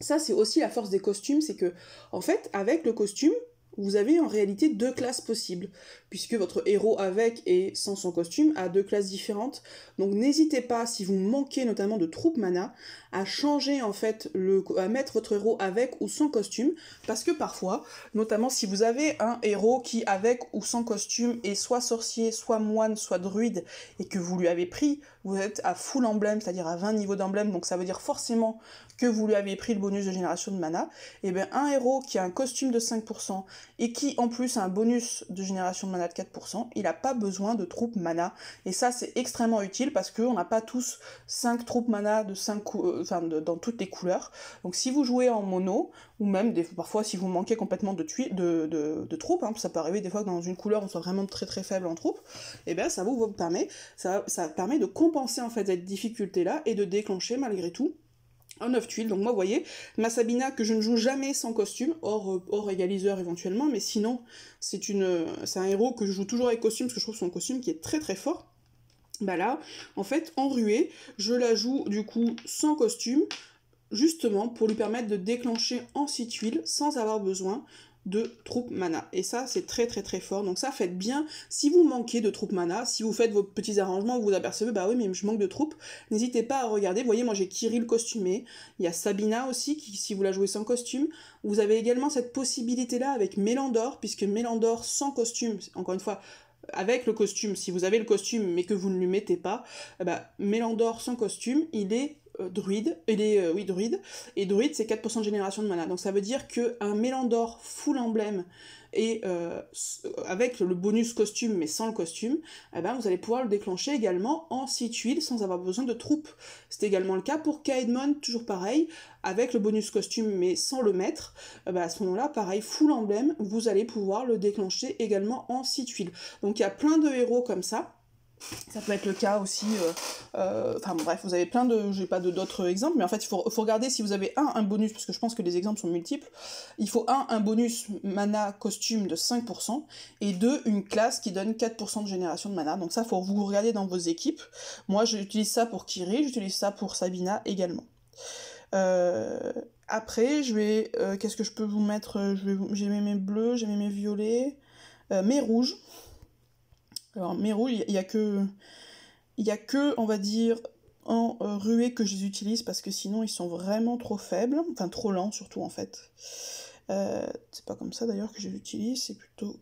ça c'est aussi la force des costumes, c'est que en fait avec le costume, vous avez en réalité deux classes possibles puisque votre héros avec et sans son costume a deux classes différentes. Donc n'hésitez pas, si vous manquez notamment de troupes mana, à changer en fait, le, à mettre votre héros avec ou sans costume, parce que parfois, notamment si vous avez un héros qui avec ou sans costume est soit sorcier, soit moine, soit druide, et que vous lui avez pris, vous êtes à full emblème, c'est-à-dire à 20 niveaux d'emblème, donc ça veut dire forcément que vous lui avez pris le bonus de génération de mana, et eh bien un héros qui a un costume de 5% et qui en plus a un bonus de génération de mana, de 4%, il n'a pas besoin de troupes mana. Et ça, c'est extrêmement utile parce qu'on n'a pas tous 5 troupes mana de 5 euh, enfin, dans toutes les couleurs. Donc si vous jouez en mono, ou même des... parfois si vous manquez complètement de, de, troupes, hein, ça peut arriver des fois que dans une couleur on soit vraiment très très faible en troupes, et eh bien ça vous, permet, ça permet de compenser en fait cette difficulté-là et de déclencher malgré tout un 9 tuiles Donc moi, vous voyez, ma Sabina que je ne joue jamais sans costume, hors, euh, hors égaliseur éventuellement, mais sinon, c'est une euh, un héros que je joue toujours avec costume, parce que je trouve son costume qui est très très fort. Bah là, en fait, en ruée, je la joue du coup sans costume, justement pour lui permettre de déclencher en 6 tuiles sans avoir besoin de troupes mana. Et ça, c'est très très très fort. Donc ça, faites bien. Si vous manquez de troupes mana, si vous faites vos petits arrangements, vous vous apercevez, bah oui, mais je manque de troupes, n'hésitez pas à regarder. Vous voyez, moi j'ai Kirill costumé. Il y a Sabina aussi, qui, si vous la jouez sans costume. Vous avez également cette possibilité-là avec Mélandor, puisque Mélandor sans costume, encore une fois, avec le costume, si vous avez le costume mais que vous ne lui mettez pas, bah Mélandor sans costume, il est euh, druide, il est, euh, oui, druide, et druide c'est 4% de génération de mana. Donc ça veut dire qu'un Mélandor full emblème et euh, avec le bonus costume mais sans le costume, eh ben, vous allez pouvoir le déclencher également en 6 tuiles sans avoir besoin de troupes. C'est également le cas pour Kaedmon, toujours pareil, avec le bonus costume mais sans le mettre, eh ben, à ce moment-là, pareil, full emblème, vous allez pouvoir le déclencher également en 6 tuiles. Donc il y a plein de héros comme ça. Ça peut être le cas aussi. Euh, euh, enfin bref, vous avez plein de. J'ai pas d'autres exemples, mais en fait, il faut, regarder si vous avez un, un bonus, parce que je pense que les exemples sont multiples. Il faut un, un bonus mana costume de 5%, et deux, une classe qui donne 4% de génération de mana. Donc ça, faut vous regarder dans vos équipes. Moi, j'utilise ça pour Kiri, j'utilise ça pour Sabina également. Euh, après, je vais. Qu'est-ce que je peux vous mettre J'ai mes bleus, j'ai mes violets, mes rouges. Alors, mes roues il n'y a que. Il a que, on va dire, en euh, ruée que je les utilise parce que sinon ils sont vraiment trop faibles, enfin trop lents surtout en fait. Euh, c'est pas comme ça d'ailleurs que je les utilise, c'est plutôt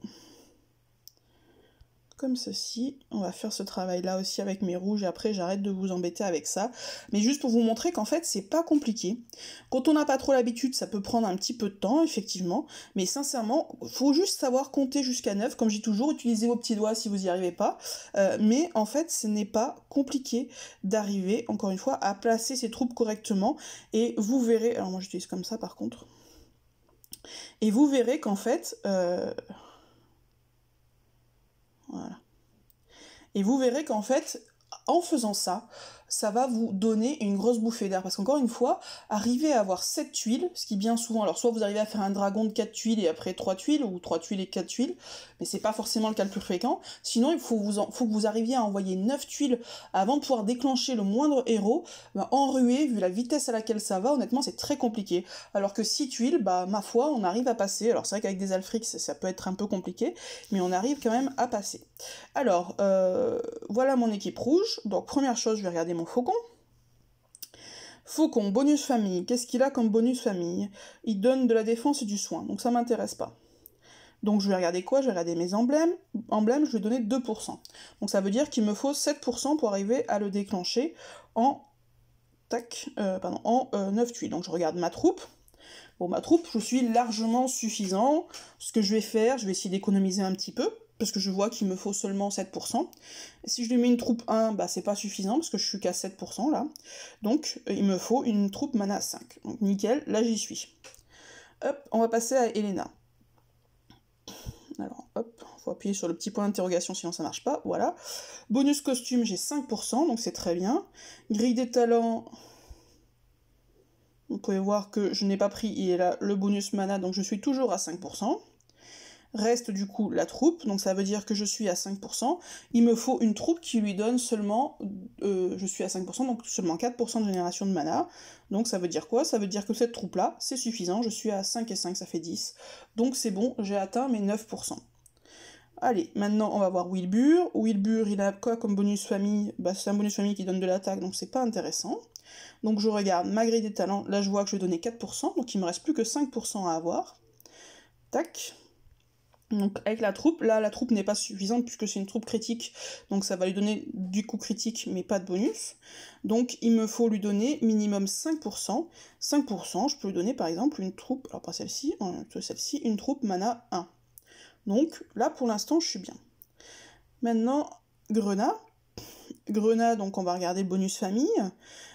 comme ceci. On va faire ce travail là aussi avec mes rouges, Et après j'arrête de vous embêter avec ça. Mais juste pour vous montrer qu'en fait c'est pas compliqué. Quand on n'a pas trop l'habitude, ça peut prendre un petit peu de temps, effectivement. Mais sincèrement, faut juste savoir compter jusqu'à 9. Comme j'ai toujours, utilisez vos petits doigts si vous n'y arrivez pas. Euh, mais en fait, ce n'est pas compliqué d'arriver, encore une fois, à placer ces troupes correctement. Et vous verrez, alors moi j'utilise comme ça par contre. Et vous verrez qu'en fait... Euh, voilà. Et vous verrez qu'en fait, en faisant ça, ça va vous donner une grosse bouffée d'air. Parce qu'encore une fois, arriver à avoir 7 tuiles, ce qui bien souvent, alors soit vous arrivez à faire un dragon de 4 tuiles et après 3 tuiles, ou 3 tuiles et 4 tuiles, mais c'est pas forcément le cas le plus fréquent. Sinon, il faut, vous en, faut que vous arriviez à envoyer 9 tuiles avant de pouvoir déclencher le moindre héros. Bah, en ruée, vu la vitesse à laquelle ça va, honnêtement, c'est très compliqué. Alors que 6 tuiles, bah, ma foi, on arrive à passer. Alors c'est vrai qu'avec des Alfrix, ça peut être un peu compliqué, mais on arrive quand même à passer. Alors, euh, voilà mon équipe rouge. Donc première chose, je vais regarder mon Faucon. Faucon, bonus famille. Qu'est-ce qu'il a comme bonus famille Il donne de la défense et du soin, donc ça m'intéresse pas. Donc je vais regarder quoi Je vais regarder mes emblèmes. je vais donner 2%. Donc ça veut dire qu'il me faut 7% pour arriver à le déclencher en, tac, euh, en 9 euh, tuiles. Donc je regarde ma troupe. Bon, ma troupe, je suis largement suffisant. Ce que je vais faire, je vais essayer d'économiser un petit peu parce que je vois qu'il me faut seulement 7%. Si je lui mets une troupe 1, bah c'est pas suffisant parce que je suis qu'à 7% là. Donc euh, il me faut une troupe mana 5. Donc nickel, là j'y suis. Hop, on va passer à Elena. Alors hop, faut appuyer sur le petit point d'interrogation sinon ça marche pas, voilà. Bonus costume, j'ai 5%, donc c'est très bien. Grille des talents, vous pouvez voir que je n'ai pas pris, il est là, le bonus mana, donc je suis toujours à 5%. Reste du coup la troupe, donc ça veut dire que je suis à 5%. Il me faut une troupe qui lui donne seulement, euh, je suis à 5%, donc seulement 4% de génération de mana. Donc ça veut dire quoi Ça veut dire que cette troupe-là, c'est suffisant, je suis à 5 et 5, ça fait 10. Donc c'est bon, j'ai atteint mes 9%. Allez, maintenant on va voir Wilbur. Wilbur, il a quoi comme bonus famille bah, C'est un bonus famille qui donne de l'attaque, donc c'est pas intéressant. Donc je regarde malgré des talents, là je vois que je vais donner 4%, donc il me reste plus que 5% à avoir. Tac, donc avec la troupe, là la troupe n'est pas suffisante puisque c'est une troupe critique, donc ça va lui donner du coup critique mais pas de bonus. Donc il me faut lui donner minimum 5%. 5%, je peux lui donner par exemple une troupe, alors pas celle-ci, euh, celle-ci, une troupe mana 1. Donc là pour l'instant je suis bien. Maintenant, Grenat, Grenat, donc on va regarder bonus famille.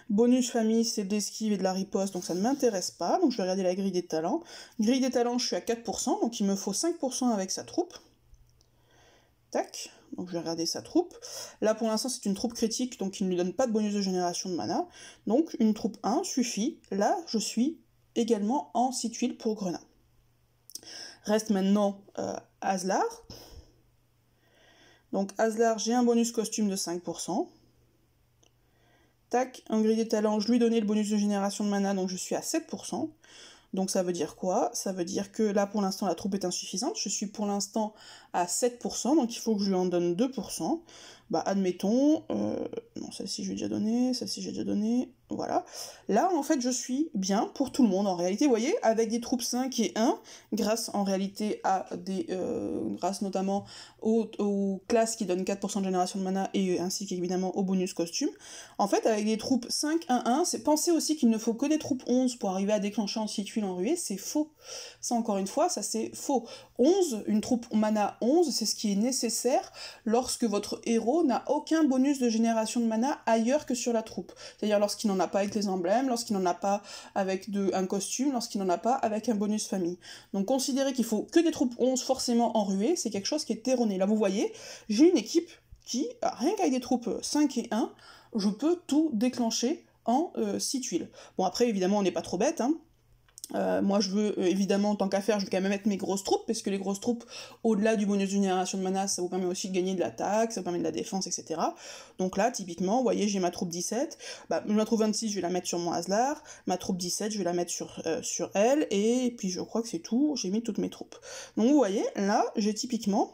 Bonus famille, c'est de l'esquive et de la riposte, donc ça ne m'intéresse pas. Donc je vais regarder la grille des talents. Grille des talents, je suis à 4%, donc il me faut 5% avec sa troupe. Tac. Donc je vais regarder sa troupe. Là pour l'instant c'est une troupe critique, donc il ne lui donne pas de bonus de génération de mana. Donc une troupe 1 suffit. Là je suis également en 6 pour Grenat. Reste maintenant euh, Azlar. Donc Aslar, j'ai un bonus costume de 5%. Tac, un gris des talents, je lui donné le bonus de génération de mana, donc je suis à 7%. Donc ça veut dire quoi Ça veut dire que là, pour l'instant, la troupe est insuffisante. Je suis pour l'instant à 7%, donc il faut que je lui en donne 2%. Bah, admettons... Euh, non, celle-ci, je lui déjà donné, celle-ci, j'ai déjà donné, voilà. Là, en fait, je suis bien pour tout le monde, en réalité. Vous voyez, avec des troupes 5 et 1, grâce en réalité à des... Euh, grâce notamment aux, classes qui donnent 4% de génération de mana, et ainsi qu'évidemment au bonus costume. En fait, avec des troupes 5, 1, 1, c'est penser aussi qu'il ne faut que des troupes 11 pour arriver à déclencher en tuiles en ruée, c'est faux. Ça, encore une fois, ça c'est faux. 11, une troupe mana 11, c'est ce qui est nécessaire lorsque votre héros n'a aucun bonus de génération de mana ailleurs que sur la troupe. C'est-à-dire lorsqu'il n'en pas avec les emblèmes, lorsqu'il n'en a pas avec un costume, lorsqu'il n'en a pas avec un bonus famille. Donc considérer qu'il faut que des troupes 11 forcément en ruée c'est quelque chose qui est erroné. Là vous voyez, j'ai une équipe qui, rien qu'avec des troupes 5 et 1, je peux tout déclencher en 6 euh, tuiles. Bon après évidemment on n'est pas trop bête, hein, euh, moi, je veux euh, évidemment, en tant qu'affaire, je veux quand même mettre mes grosses troupes, parce que les grosses troupes, au-delà du bonus génération de mana, ça vous permet aussi de gagner de l'attaque, ça vous permet de la défense, etc. Donc là, typiquement, vous voyez, j'ai ma troupe 17, bah, ma troupe 26, je vais la mettre sur mon Haslar, ma troupe 17, je vais la mettre sur, euh, sur elle, et puis je crois que c'est tout, j'ai mis toutes mes troupes. Donc vous voyez, là, j'ai typiquement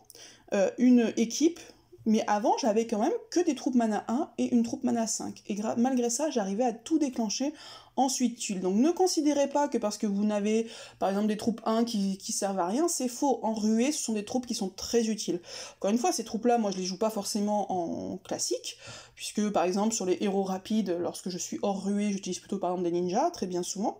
une équipe mais avant, j'avais quand même que des troupes mana 1 et une troupe mana 5. Et malgré ça, j'arrivais à tout déclencher ensuite tuiles, Donc ne considérez pas que parce que vous n'avez par exemple des troupes 1 qui, servent à rien, c'est faux. En ruée, ce sont des troupes qui sont très utiles. Encore une fois, ces troupes-là, moi je les joue pas forcément en classique, puisque par exemple sur les héros rapides, lorsque je suis hors ruée, j'utilise plutôt par exemple des ninjas, très bien souvent.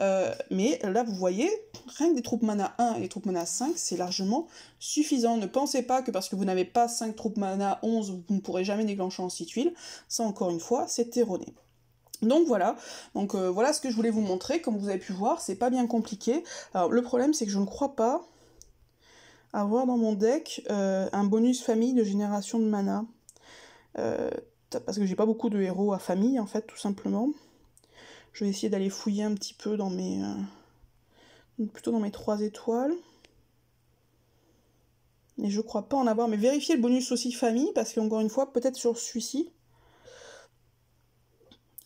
Euh, mais là, vous voyez, rien que des troupes mana 1 et des troupes mana 5, c'est largement suffisant. Ne pensez pas que parce que vous n'avez pas 5 troupes mana 11, vous ne pourrez jamais déclencher en 6 tuiles. Ça, encore une fois, c'est erroné. Donc voilà, donc euh, voilà ce que je voulais vous montrer. Comme vous avez pu voir, c'est pas bien compliqué. Alors le problème, c'est que je ne crois pas avoir dans mon deck euh, un bonus famille de génération de mana. Euh, parce que j'ai pas beaucoup de héros à famille, en fait, tout simplement. Je vais essayer d'aller fouiller un petit peu dans mes... plutôt dans mes trois étoiles. Et je crois pas en avoir, mais vérifiez le bonus aussi famille, parce qu'encore une fois, peut-être sur celui-ci,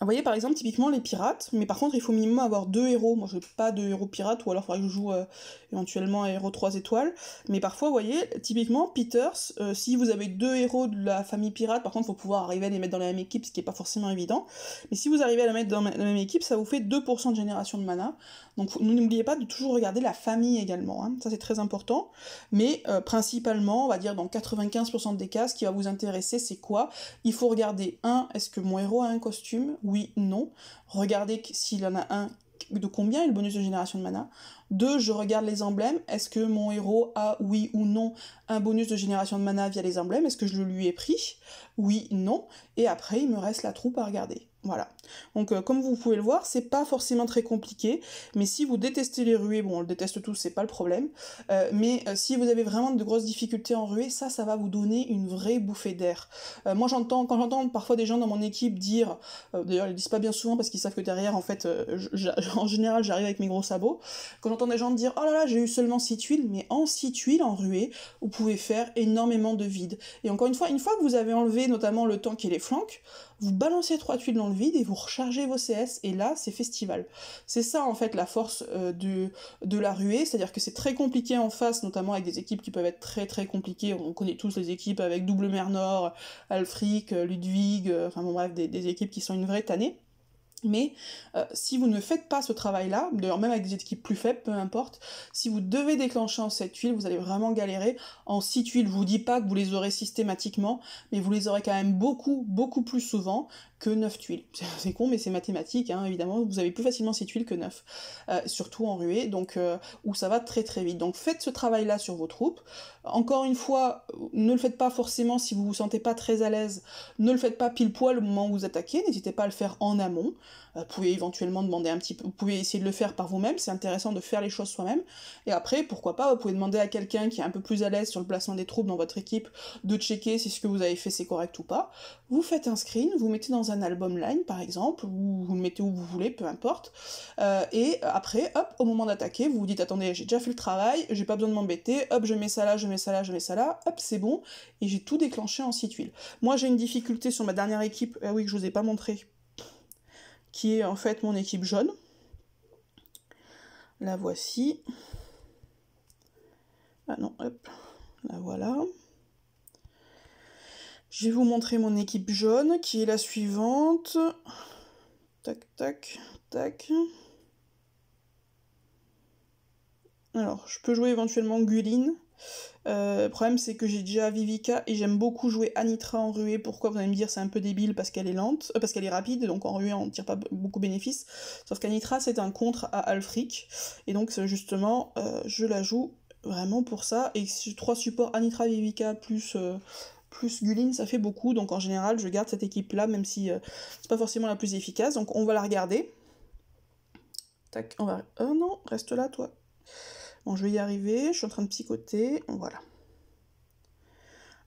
vous voyez, par exemple, typiquement les pirates, mais par contre, il faut minimum avoir deux héros. Moi, je n'ai pas de héros pirates. ou alors il faudrait que je joue euh, éventuellement un héros 3 étoiles. Mais parfois, vous voyez, typiquement, Peters, euh, si vous avez deux héros de la famille pirate, par contre, il faut pouvoir arriver à les mettre dans la même équipe, ce qui n'est pas forcément évident. Mais si vous arrivez à les mettre dans la même équipe, ça vous fait 2% de génération de mana. Donc, n'oubliez pas de toujours regarder la famille également. Hein. Ça, c'est très important. Mais euh, principalement, on va dire dans 95% des cas, ce qui va vous intéresser, c'est quoi Il faut regarder, un, est-ce que mon héros a un costume oui, non. Regardez s'il y en a un de combien est le bonus de génération de mana. Deux, je regarde les emblèmes. Est-ce que mon héros a, oui ou non, un bonus de génération de mana via les emblèmes Est-ce que je le lui ai pris Oui, non. Et après, il me reste la troupe à regarder. Voilà. Donc euh, comme vous pouvez le voir, c'est pas forcément très compliqué, mais si vous détestez les ruées, bon on le déteste tous, c'est pas le problème, euh, mais euh, si vous avez vraiment de grosses difficultés en ruée, ça, ça va vous donner une vraie bouffée d'air. moi j'entends, quand j'entends parfois des gens dans mon équipe dire, d'ailleurs ils le disent pas bien souvent parce qu'ils savent que derrière en fait, en général j'arrive avec mes gros sabots, quand j'entends des gens dire oh là là j'ai eu seulement 6 tuiles, mais en 6 tuiles en ruée, vous pouvez faire énormément de vide. Et encore une fois, une fois que vous avez enlevé notamment le tank et les flancs, vous balancez 3 tuiles dans le vide et vous rechargez vos CS et là c'est festival. C'est ça en fait la force euh, de, de la ruée, c'est-à-dire que c'est très compliqué en face, notamment avec des équipes qui peuvent être très très compliquées. On connaît tous les équipes avec Double Mer Nord, Alfric, Ludwig, euh, enfin bon bref, des, équipes qui sont une vraie tannée. Mais euh, si vous ne faites pas ce travail-là, d'ailleurs même avec des équipes plus faibles, peu importe, si vous devez déclencher en 7 tuiles, vous allez vraiment galérer. En 6 tuiles, je vous dis pas que vous les aurez systématiquement, mais vous les aurez quand même beaucoup, beaucoup plus souvent que 9 tuiles. C'est con, mais c'est mathématique, hein, évidemment. Vous avez plus facilement 6 tuiles que 9, euh, surtout en ruée, donc euh, où ça va très très vite. Donc faites ce travail-là sur vos troupes. Encore une fois, ne le faites pas forcément si vous vous sentez pas très à l'aise. Ne le faites pas pile poil au moment où vous attaquez. N'hésitez pas à le faire en amont. Vous pouvez éventuellement demander un petit peu, vous pouvez essayer de le faire par vous-même, c'est intéressant de faire les choses soi-même. Et après, pourquoi pas, vous pouvez demander à quelqu'un qui est un peu plus à l'aise sur le placement des troubles dans votre équipe de checker si ce que vous avez fait c'est correct ou pas. Vous faites un screen, vous mettez dans un album line par exemple, ou vous le mettez où vous voulez, peu importe. Euh, et après, hop, au moment d'attaquer, vous vous dites attendez, j'ai déjà fait le travail, j'ai pas besoin de m'embêter, hop, je mets ça là, je mets ça là, je mets ça là, hop, c'est bon, et j'ai tout déclenché en six tuiles. Moi j'ai une difficulté sur ma dernière équipe, eh oui, que je vous ai pas montré, qui est en fait mon équipe jaune. La voici. Ah non, hop, la voilà. Je vais vous montrer mon équipe jaune qui est la suivante. Tac, tac, tac. Alors, je peux jouer éventuellement Guline le euh, problème, c'est que j'ai déjà Vivica et j'aime beaucoup jouer Anitra en ruée. Pourquoi Vous allez me dire, c'est un peu débile parce qu'elle est lente, euh, parce qu'elle est rapide, donc en ruée, on ne tire pas beaucoup bénéfices Sauf qu'Anitra, c'est un contre à Alfric. Et donc, euh, justement, je la joue vraiment pour ça. Et trois supports Anitra, Vivica, plus plus Gulin, ça fait beaucoup. Donc en général, je garde cette équipe-là, même si c'est pas forcément la plus efficace. Donc on va la regarder. Tac, on va. Oh non, reste là, toi. Bon, je vais y arriver, je suis en train de psychoter, voilà.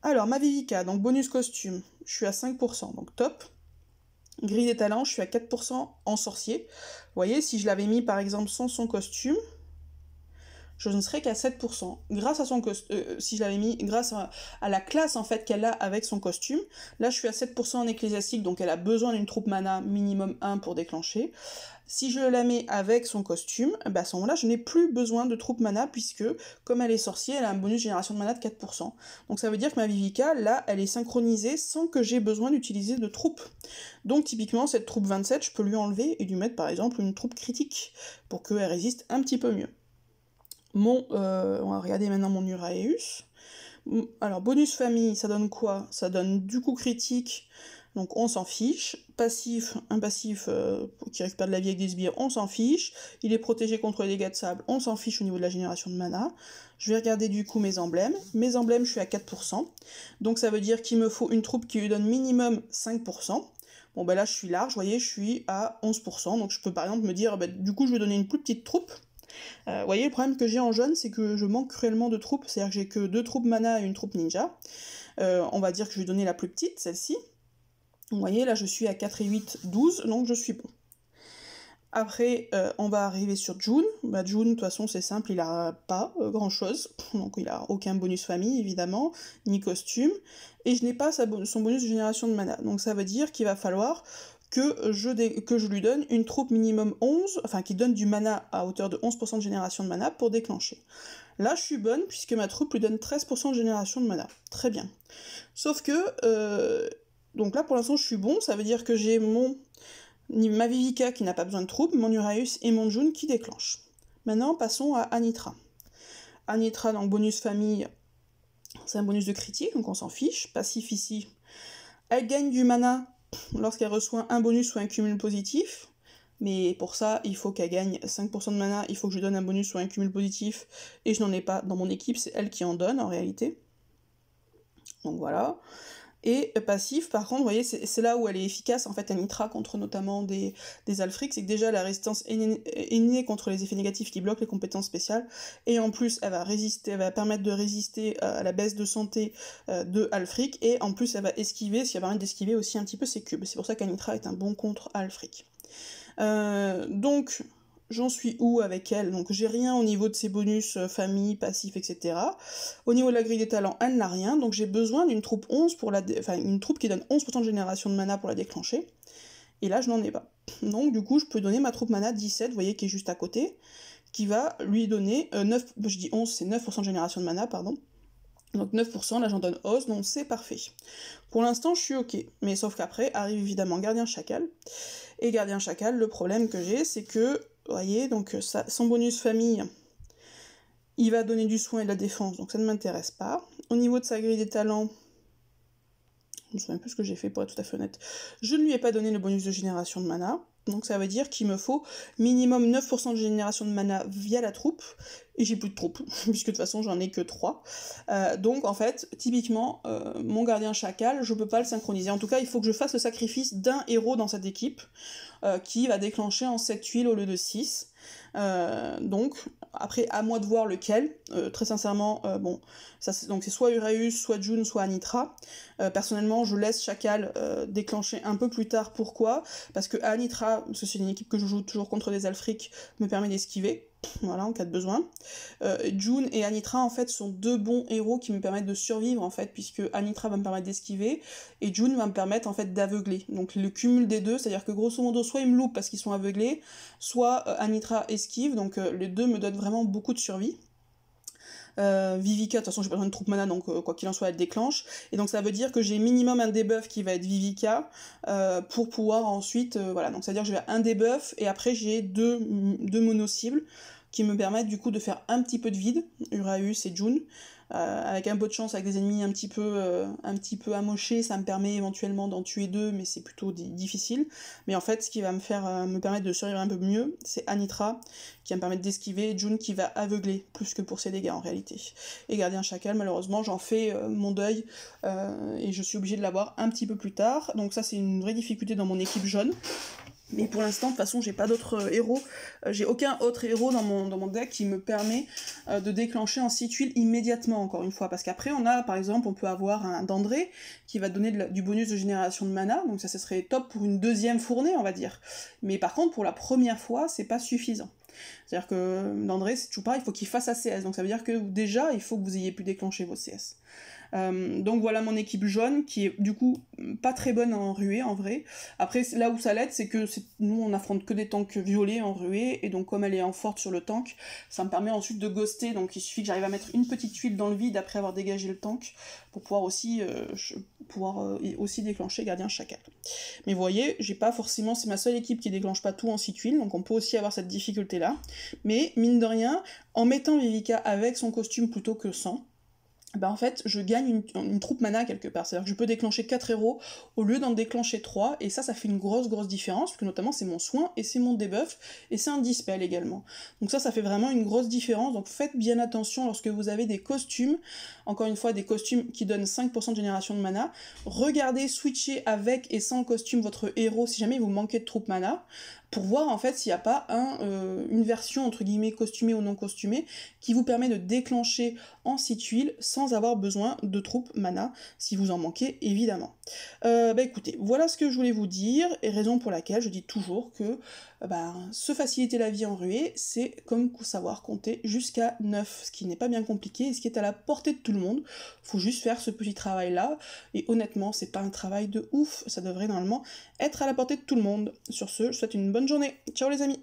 Alors, ma Vivica, donc bonus costume, je suis à 5%, donc top. Grille des talents, je suis à 4% en sorcier. Vous voyez, si je l'avais mis par exemple sans son costume, je ne serais qu'à 7%. Grâce à son costume, euh, euh, si je l'avais mis, grâce à, la classe en fait qu'elle a avec son costume, là je suis à 7% en ecclésiastique, donc elle a besoin d'une troupe mana minimum 1 pour déclencher. Si je la mets avec son costume, eh ben, à ce moment-là, je n'ai plus besoin de troupe mana puisque, comme elle est sorcière, elle a un bonus génération de mana de 4%. Donc ça veut dire que ma Vivica, là, elle est synchronisée sans que j'ai besoin d'utiliser de troupe. Donc typiquement, cette troupe 27, je peux lui enlever et lui mettre par exemple une troupe critique pour qu'elle résiste un petit peu mieux mon, euh, on va regarder maintenant mon Uraeus. Alors, bonus famille, ça donne quoi Ça donne du coup critique, donc on s'en fiche. Passif, un passif euh, qui récupère de la vie avec des sbires, on s'en fiche. Il est protégé contre les dégâts de sable, on s'en fiche au niveau de la génération de mana. Je vais regarder du coup mes emblèmes. Mes emblèmes, je suis à 4%. Donc ça veut dire qu'il me faut une troupe qui lui donne minimum 5%. Bon ben là je suis large, vous voyez, je suis à 11%, donc je peux par exemple me dire, ben, du coup je vais donner une plus petite troupe, euh, vous voyez, le problème que j'ai en jeune c'est que je manque cruellement de troupes, c'est-à-dire que j'ai que deux troupes mana et une troupe ninja. Euh, on va dire que je vais donner la plus petite, celle-ci. Vous voyez, là je suis à 4 et 8, 12, donc je suis bon. Après, euh, on va arriver sur June. Bah, June, de toute façon, c'est simple, il a pas grand-chose. Donc, il a aucun bonus famille, évidemment, ni costume. Et je n'ai pas son bonus de génération de mana. Donc, ça veut dire qu'il va falloir que je, que je lui donne une troupe minimum 11, enfin qui donne du mana à hauteur de 11% de génération de mana pour déclencher. Là, je suis bonne puisque ma troupe lui donne 13% de génération de mana. Très bien. Sauf que, euh, donc là pour l'instant je suis bon, ça veut dire que j'ai mon ma Vivica qui n'a pas besoin de troupe, mon Uraeus et mon June qui déclenchent. Maintenant, passons à Anitra. Anitra, donc bonus famille, c'est un bonus de critique, donc on s'en fiche. Passif ici. Elle gagne du mana lorsqu'elle reçoit un bonus ou un cumul positif. Mais pour ça, il faut qu'elle gagne 5% de mana, il faut que je donne un bonus ou un cumul positif, et je n'en ai pas dans mon équipe, c'est elle qui en donne en réalité. Donc voilà. Et passif, par contre, vous voyez, c'est là où elle est efficace. En fait, Anitra, contre notamment des, des C'est que déjà, la résistance est contre les effets négatifs qui bloquent les compétences spéciales. Et en plus, elle va, résister, va permettre de résister euh, à la baisse de santé euh, de alfric. Et en plus, elle va esquiver, ce qui va permettre d'esquiver aussi un petit peu ses cubes. C'est pour ça qu'Anitra est un bon contre alfric. Euh, donc, j'en suis où avec elle Donc j'ai rien au niveau de ses bonus euh, famille, passif, etc. Au niveau de la grille des talents, elle n'a rien, donc j'ai besoin d'une troupe 11 pour la enfin une troupe qui donne 11% de génération de mana pour la déclencher. Et là, je n'en ai pas. Donc du coup, je peux donner ma troupe mana 17, vous voyez, qui est juste à côté, qui va lui donner 9, euh, je dis 11, c'est 9% de génération de mana, pardon. Donc 9%, là j'en donne hausse, donc c'est parfait. Pour l'instant je suis ok, mais sauf qu'après arrive évidemment Gardien Chacal. Et Gardien Chacal, le problème que j'ai, c'est que voyez, donc euh, ça, son bonus famille, il va donner du soin et de la défense, donc ça ne m'intéresse pas. Au niveau de sa grille des talents, je ne sais même plus ce que j'ai fait pour être tout à fait honnête, je ne lui ai pas donné le bonus de génération de mana, donc ça veut dire qu'il me faut minimum 9% de génération de mana via la troupe, et j'ai plus de troupe, puisque de toute façon j'en ai que 3. Euh, donc en fait, typiquement, euh, mon gardien chacal, je peux pas le synchroniser. En tout cas, il faut que je fasse le sacrifice d'un héros dans cette équipe. Euh, qui va déclencher en 7 tuiles au lieu de 6. Euh, donc, après, à moi de voir lequel. Euh, très sincèrement, bon, ça, donc c'est soit Uraeus, soit June, soit Anitra. personnellement, je laisse Chacal déclencher un peu plus tard. Pourquoi Parce que Anitra, parce c'est une équipe que je joue toujours contre des Alfriques, me permet d'esquiver. voilà, en cas de besoin. Euh, June et Anitra, en fait, sont deux bons héros qui me permettent de survivre, en fait, puisque Anitra va me permettre d'esquiver, et June va me permettre, en fait, d'aveugler. Donc, le cumul des deux, c'est-à-dire que, grosso modo, soit ils me loupent parce qu'ils sont aveuglés, soit euh, Anitra esquive, donc euh, les deux me donnent vraiment beaucoup de survie. Euh, Vivica, de toute façon, j'ai pas besoin de troupe mana, donc euh, quoi qu'il en soit, elle déclenche. Et donc ça veut dire que j'ai minimum un debuff qui va être Vivica euh, pour pouvoir ensuite. voilà, donc ça veut dire que j'ai un debuff et après j'ai deux, mono-cibles qui me permettent du coup de faire un petit peu de vide, Uraeus et June. Euh, avec un peu de chance, avec des ennemis un petit peu, euh, un petit peu amochés, ça me permet éventuellement d'en tuer deux, mais c'est plutôt difficile. Mais en fait, ce qui va me faire euh, me permettre de survivre un peu mieux, c'est Anitra qui va me permettre d'esquiver, June qui va aveugler plus que pour ses dégâts en réalité. Et Gardien Chacal, malheureusement, j'en fais mon deuil et je suis obligée de l'avoir un petit peu plus tard. Donc ça, c'est une vraie difficulté dans mon équipe jaune. Mais pour l'instant, de toute façon, j'ai pas d'autres euh, héros. Euh, j'ai aucun autre héros dans mon, dans deck qui me permet euh, de déclencher en 6 tuiles immédiatement, encore une fois. Parce qu'après, on a, par exemple, on peut avoir un Dandré qui va donner du bonus de génération de mana. Donc ça, ce serait top pour une deuxième fournée, on va dire. Mais par contre, pour la première fois, c'est pas suffisant. C'est-à-dire que Dandré, c'est toujours pareil, il faut qu'il fasse CS, Donc ça veut dire que déjà, il faut que vous ayez pu déclencher vos CS. Euh, donc voilà mon équipe jaune qui est du coup pas très bonne en ruée en vrai. Après là où ça l'aide c'est que nous on affronte que des tanks violets en ruée et donc comme elle est en forte sur le tank ça me permet ensuite de ghoster donc il suffit que j'arrive à mettre une petite tuile dans le vide après avoir dégagé le tank pour pouvoir aussi, euh, pouvoir, euh, aussi déclencher gardien chacal. Mais vous voyez j'ai pas forcément c'est ma seule équipe qui déclenche pas tout en 6 tuiles donc on peut aussi avoir cette difficulté là. Mais mine de rien en mettant Vivica avec son costume plutôt que sans bah en fait, je gagne une, troupe mana quelque part. C'est-à-dire que je peux déclencher 4 héros au lieu d'en déclencher 3, et ça, ça fait une grosse, grosse différence, parce que notamment c'est mon soin, et c'est mon debuff, et c'est un dispel également. Donc ça, ça fait vraiment une grosse différence, donc faites bien attention lorsque vous avez des costumes, encore une fois, des costumes qui donnent 5% de génération de mana. Regardez, switchez avec et sans costume votre héros si jamais vous manquez de troupe mana pour voir en fait s'il n'y a pas un, euh, une version entre guillemets costumée ou non costumée qui vous permet de déclencher en site huile sans avoir besoin de troupes mana, si vous en manquez évidemment. Euh, bah écoutez, voilà ce que je voulais vous dire, et raison pour laquelle je dis toujours que bah, se faciliter la vie en ruée, c'est comme savoir compter jusqu'à 9, ce qui n'est pas bien compliqué et ce qui est à la portée de tout le monde. Faut juste faire ce petit travail là, et honnêtement, c'est pas un travail de ouf, ça devrait normalement être à la portée de tout le monde. Sur ce, je souhaite une bonne bonne journée. Ciao les amis